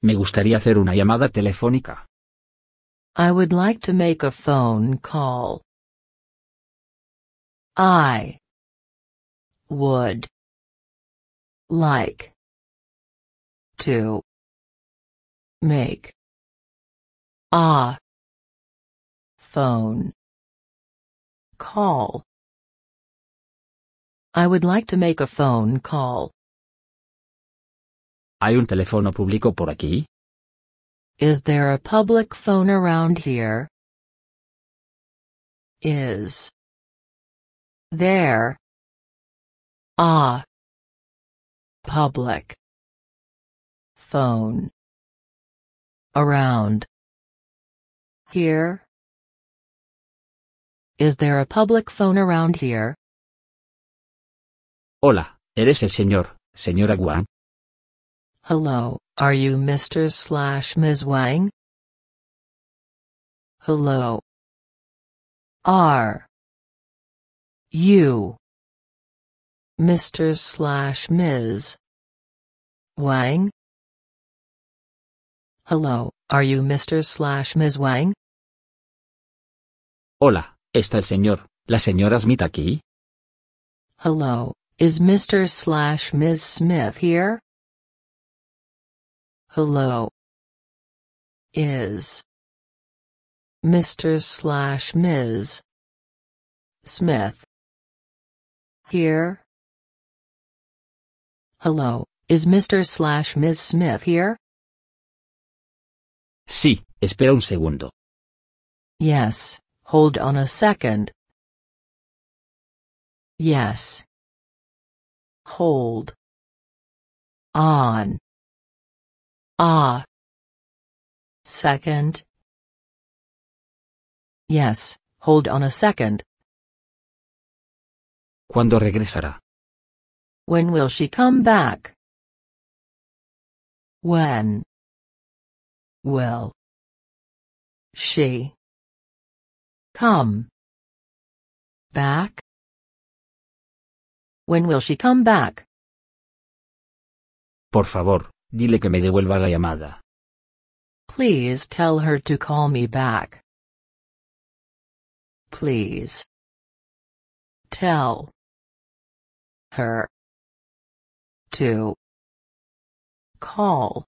Me gustaría hacer una llamada telefónica. I would like to make a phone call. I would like to make a phone call. I would like to make a phone call. ¿Hay un teléfono público por aquí? Is there a public phone around here? Is there. Ah. Public. Phone. Around. Here. Is there a public phone around here? Hola, ¿eres el señor, señora Wang? Hello, are you Mr. slash Ms. Wang? Hello. Are. You. Mr. slash Ms. Wang? Hello, are you Mr. slash Ms. Wang? Hola, ¿está el señor, la señora Smith aquí? Hello, is Mr. slash Ms. Smith here? Hello. Is. Mr. slash Ms. Smith here. Hello, is Mr. slash Ms. Smith here? Sí, espera un segundo. Yes, hold on a second. Yes. Hold. On. Ah. Second. Yes, hold on a second. ¿Cuándo regresará? When will she come back? When will she come back? When will she come back? Por favor, dile que me devuelva la llamada. Please tell her to call me back. Please. Tell her to call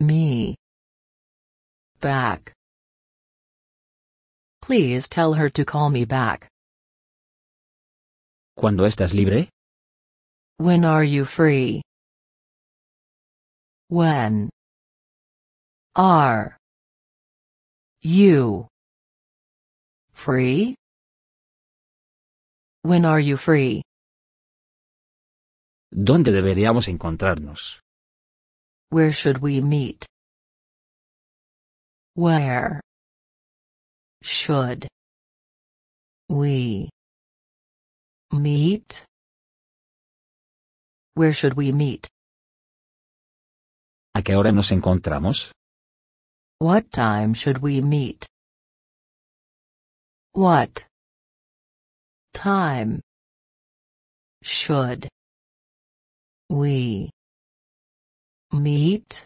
me back Please tell her to call me back. ¿Cuándo estás libre? When are you free? When are you free? When are you free? ¿Dónde deberíamos encontrarnos? Where should we meet? Where should we meet? Where should we meet? ¿A qué hora nos encontramos? What time should we meet? What time should We meet.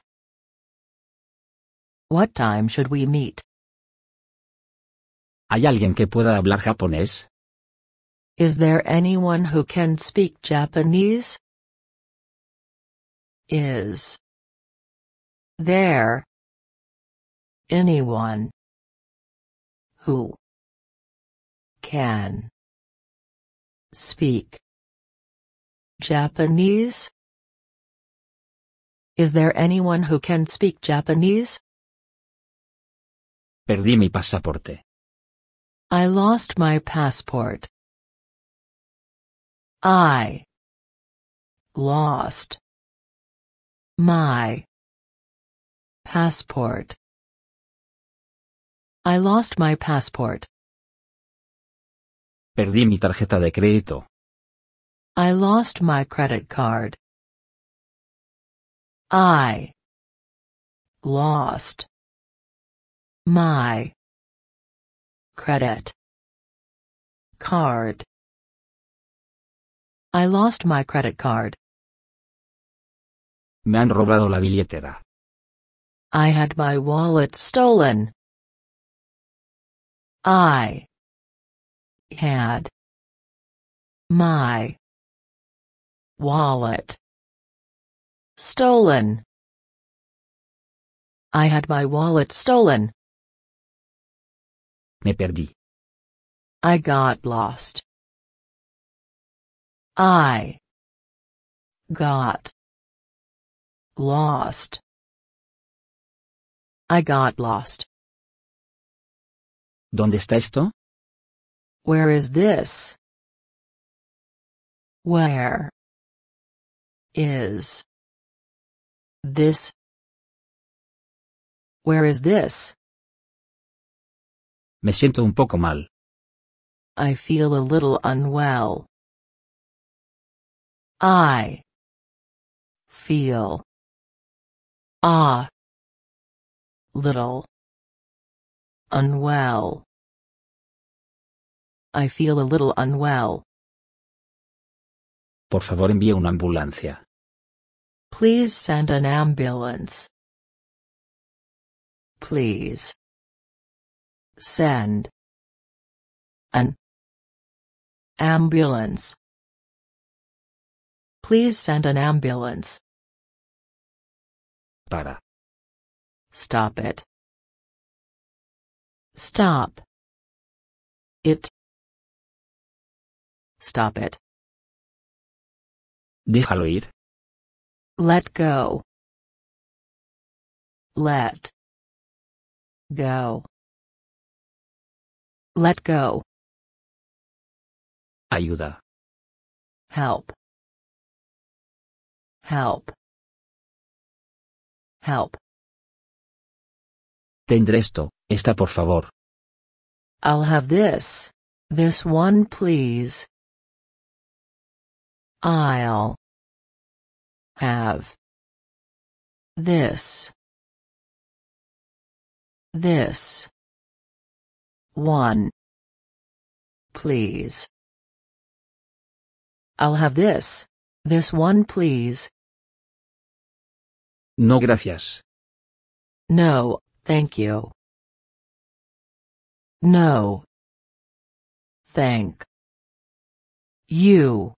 What time should we meet? ¿Hay alguien que pueda hablar japonés? Is there anyone who can speak Japanese? Is there anyone who can speak Japanese? Is there anyone who can speak Japanese? Perdí mi pasaporte. I lost my passport. I lost my passport. I lost my passport. Perdí mi tarjeta de crédito. I lost my credit card. I lost my credit card. I lost my credit card. Me han robado la billetera. I had my wallet stolen. I had my Wallet. Stolen. I had my wallet stolen. Me perdí. I got lost. I got lost. I got lost. ¿Dónde está esto? Where is this? Where is. This. Where is this? Me siento un poco mal. I feel a little unwell. I feel ah little unwell. I feel a little unwell. Por favor envíe una ambulancia. Please send an ambulance. Please. Send. An. Ambulance. Please send an ambulance. Para. Stop it. Stop. It. Stop it. Déjalo ir. Let go. Let go. Let go. Ayuda. Help. Help. Help. Tendré esto, esta por favor. I'll have this. This one please. I'll have. This. This. One. Please. I'll have this. This one, please. No, gracias. No, thank you. No. Thank. You.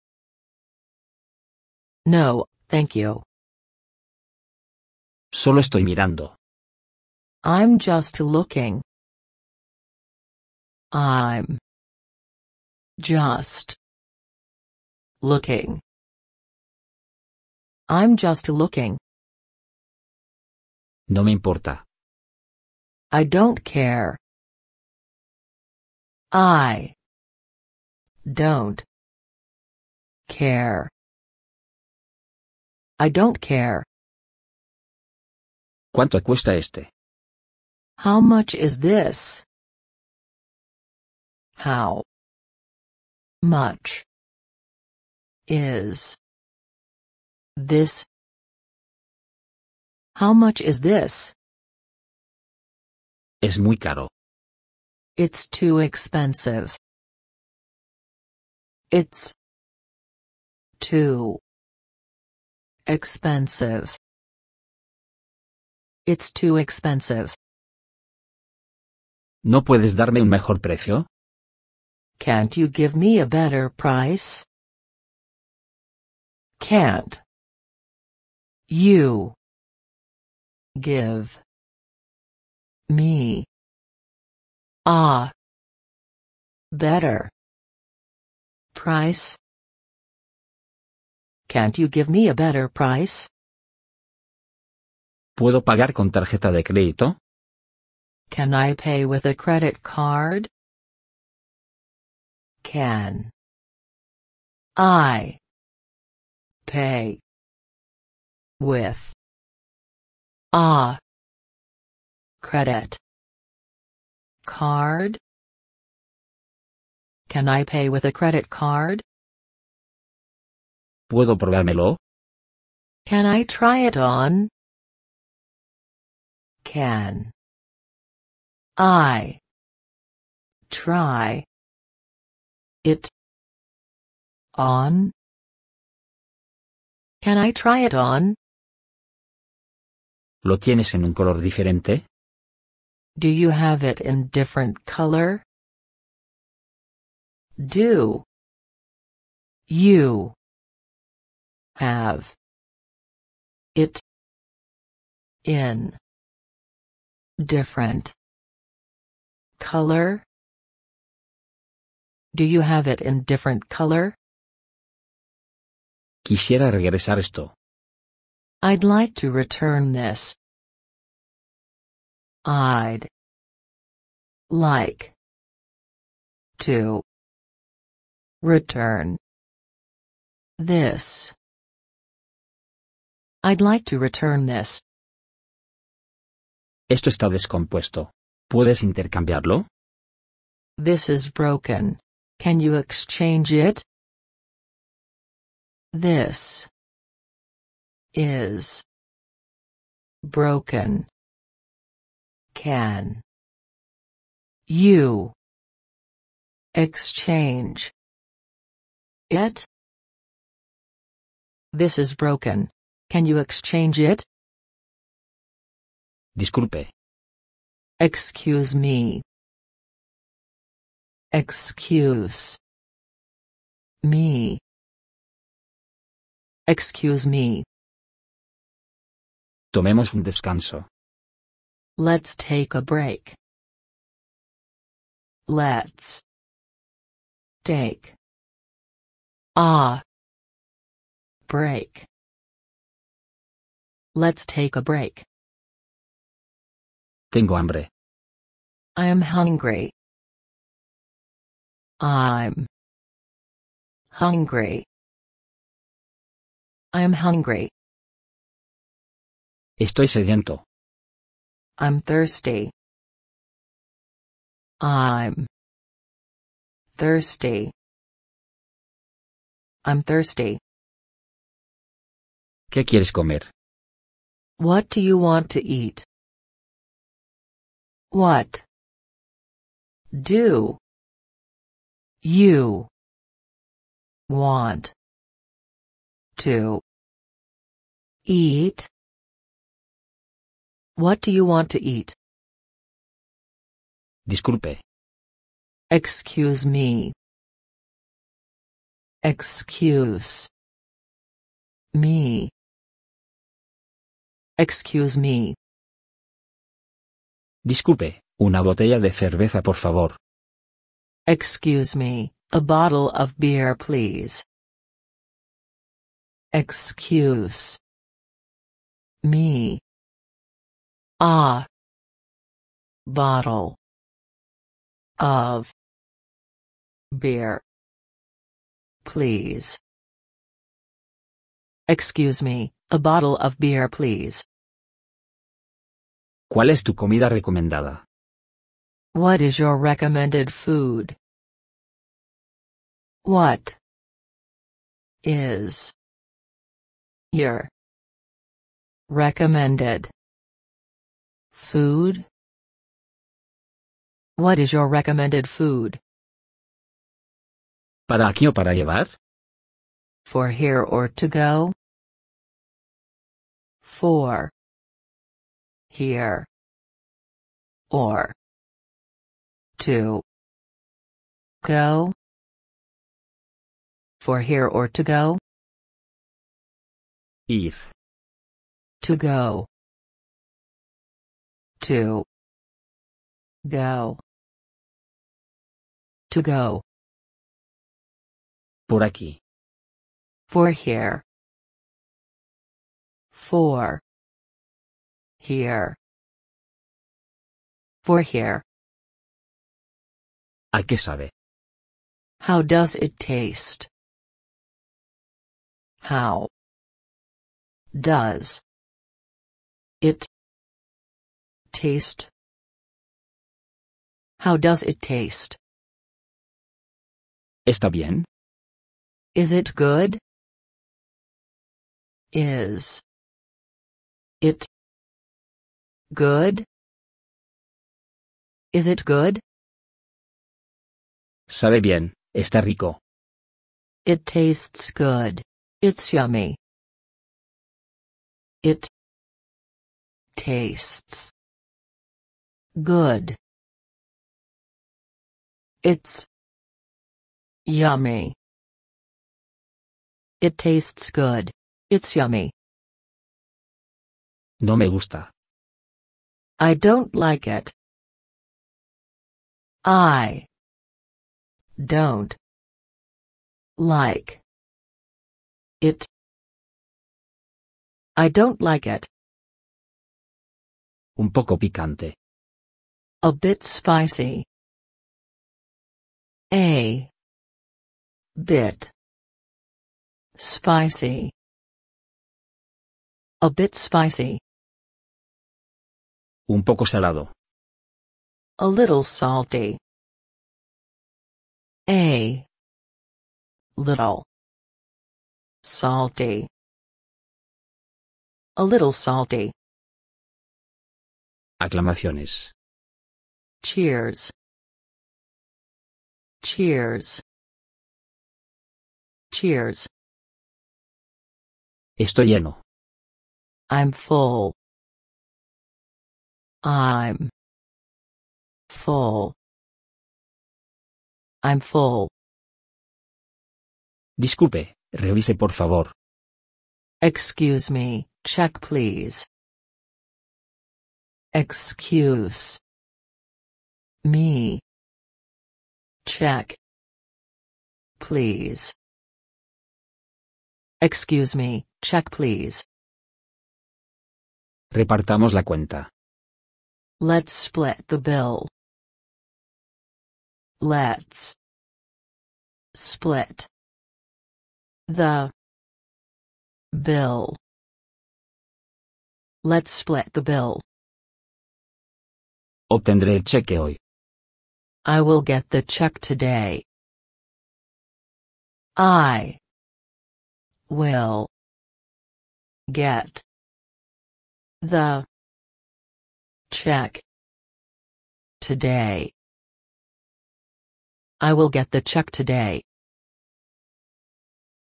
No, Thank you. Solo estoy mirando. I'm just looking. I'm just looking. I'm just looking. No me importa. I don't care. I don't care. I don't care. ¿Cuánto cuesta este? How much is this? How much is this? How much is this? Es muy caro. It's too expensive. It's too Expensive. It's too expensive. ¿No puedes darme un mejor precio? Can't you give me a better price? Can't. You. Give. Me. a Better. Price. Can't you give me a better price? ¿Puedo pagar con tarjeta de crédito? Can I pay with a credit card? Can I pay with a credit card? Can I pay with a credit card? ¿Puedo probármelo? Can I try it on? Can I try it on? Can I try it on? ¿Lo tienes en un color diferente? Do you have it in different color? Do you have. It. In. Different. Color. Do you have it in different color? Quisiera regresar esto. I'd like to return this. I'd like to return this I'd like to return this. Esto está descompuesto. ¿Puedes intercambiarlo? This is broken. Can you exchange it? This is broken. Can you exchange it? This is broken. Can you exchange it? Disculpe. Excuse me. Excuse me. Excuse me. Tomemos un descanso. Let's take a break. Let's take a break. Let's take a break. Tengo hambre. I am hungry. I'm hungry. I am hungry. Estoy sediento. I'm thirsty. I'm thirsty. I'm thirsty. ¿Qué quieres comer? What do you want to eat? What do you want to eat? What do you want to eat? Disculpe. Excuse me. Excuse me. Excuse me. Disculpe, una botella de cerveza por favor. Excuse me, a bottle of beer please. Excuse me. Ah. Bottle of beer. Please. Excuse me, a bottle of beer, please. ¿Cuál es tu comida recomendada? What is your recommended food? What is your recommended food? What is your recommended food? ¿Para aquí o para llevar? For here or to go? for here or to go for here or to go if to go to go to go por aquí for here for. Here. For here. ¿A qué sabe? How does it taste? How does it taste? How does it taste? ¿Está bien? Is it good? Is it. Good. Is it good? Sabe bien, está rico. It tastes good. It's yummy. It tastes good. It's yummy. It tastes good. It's yummy. No me gusta. I don't like it. I don't like it. I don't like it. Un poco picante. A bit spicy. A bit spicy. A bit spicy. Un poco salado. A little salty. A little salty. A little salty. Aclamaciones. Cheers. Cheers. Cheers. Estoy lleno. I'm full. I'm full. I'm full. Disculpe, revise por favor. Excuse me, check please. Excuse me. Check. Please. Excuse me, check please. Repartamos la cuenta. Let's split the bill. Let's split the bill. Let's split the bill. Obtendré el cheque hoy. I will get the check today. I will get the Check. Today. I will get the check today.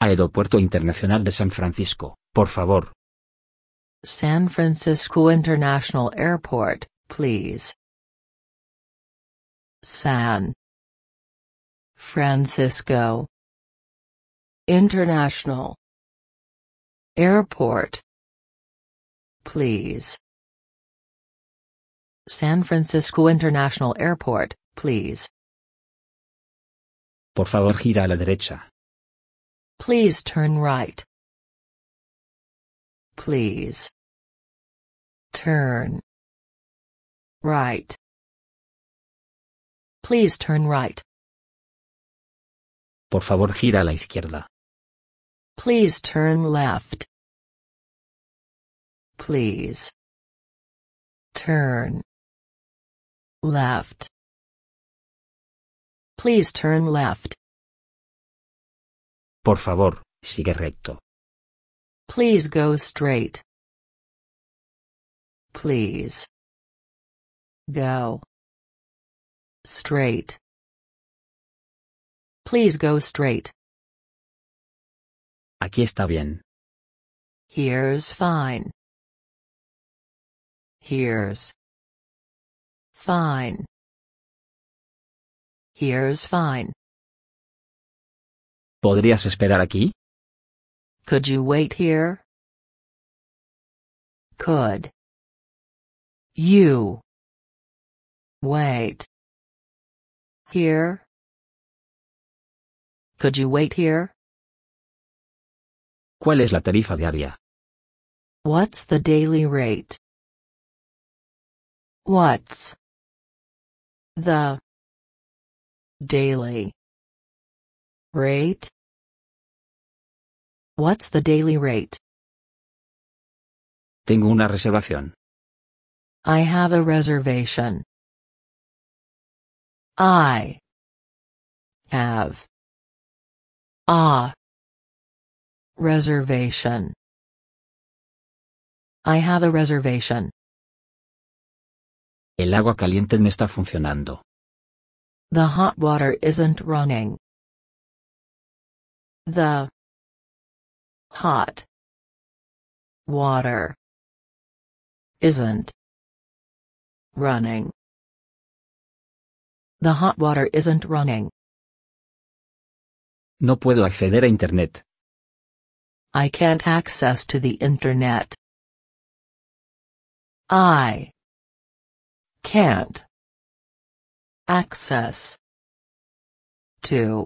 Aeropuerto Internacional de San Francisco, por favor. San Francisco International Airport, please. San Francisco International Airport Please San Francisco International Airport, please. Por favor, gira a la derecha. Please turn right. Please. Turn. Right. Please turn right. Por favor, gira a la izquierda. Please turn left. Please. Turn. Left. Please turn left. Por favor, sigue recto. Please go straight. Please. Go. Straight. Please go straight. Aquí está bien. Here's fine. Here's. Fine. Here's fine. ¿Podrías esperar aquí? Could you wait here? Could. You. Wait. Here? Could you wait here? ¿Cuál es la tarifa diaria? What's the daily rate? What's the daily rate What's the daily rate? Tengo una reservación. I have a reservation. I have a reservation. I have a reservation. El agua caliente no está funcionando. The hot water isn't running. The hot water isn't running. The hot water isn't running. No puedo acceder a internet. I can't access to the internet. I can't access to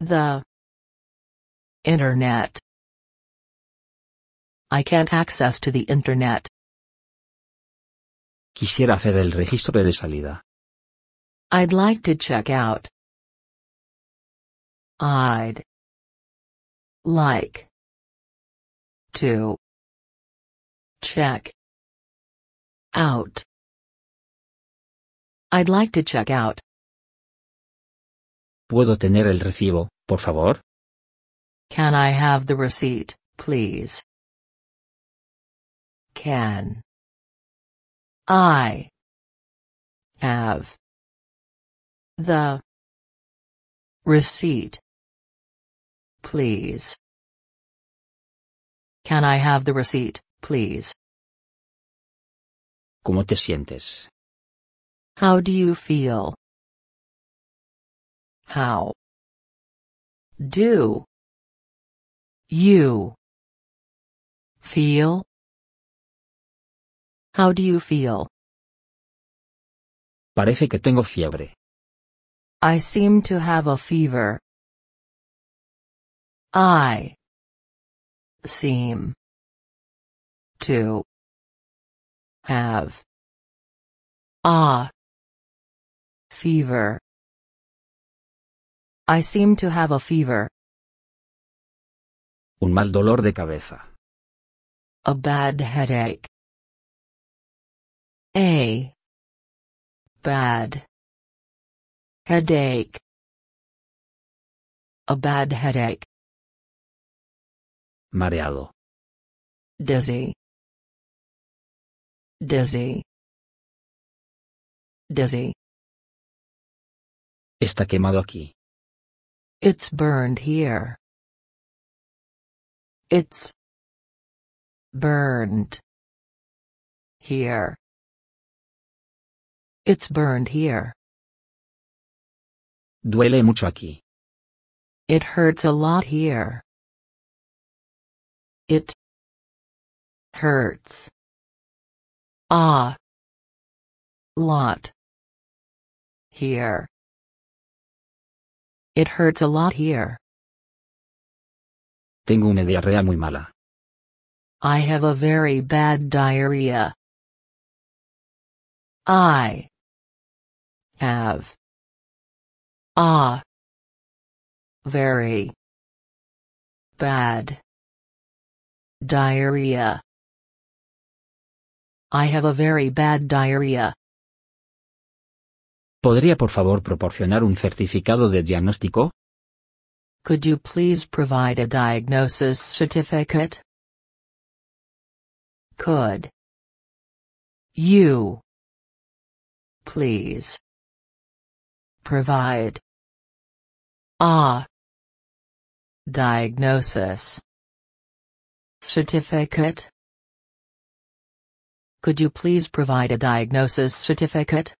the internet I can't access to the internet Quisiera hacer el registro de salida. I'd like to check out. I'd like to check out I'd like to check out. ¿Puedo tener el recibo, por favor? Can I have the receipt, please? Can I have the receipt, please? Can I have the receipt, please? ¿Cómo te sientes? How do you feel? How do you feel? How do you feel? Parece que tengo fiebre. I seem to have a fever. I seem to have a Fever. I seem to have a fever. Un mal dolor de cabeza. A bad headache. A bad headache. A bad headache. Mareado. Dizzy. Dizzy. Dizzy. Está quemado aquí. It's burned here. It's burned here. It's burned here. Duele mucho aquí. It hurts a lot here. It hurts a lot here. It hurts a lot here. Tengo una diarrea muy mala. I have a very bad diarrhea. I have a very bad diarrhea. I have a very bad diarrhea. ¿Podría por favor proporcionar un certificado de diagnóstico? Could you please provide a diagnosis certificate? Could you please provide a diagnosis certificate? Could you please provide a diagnosis certificate?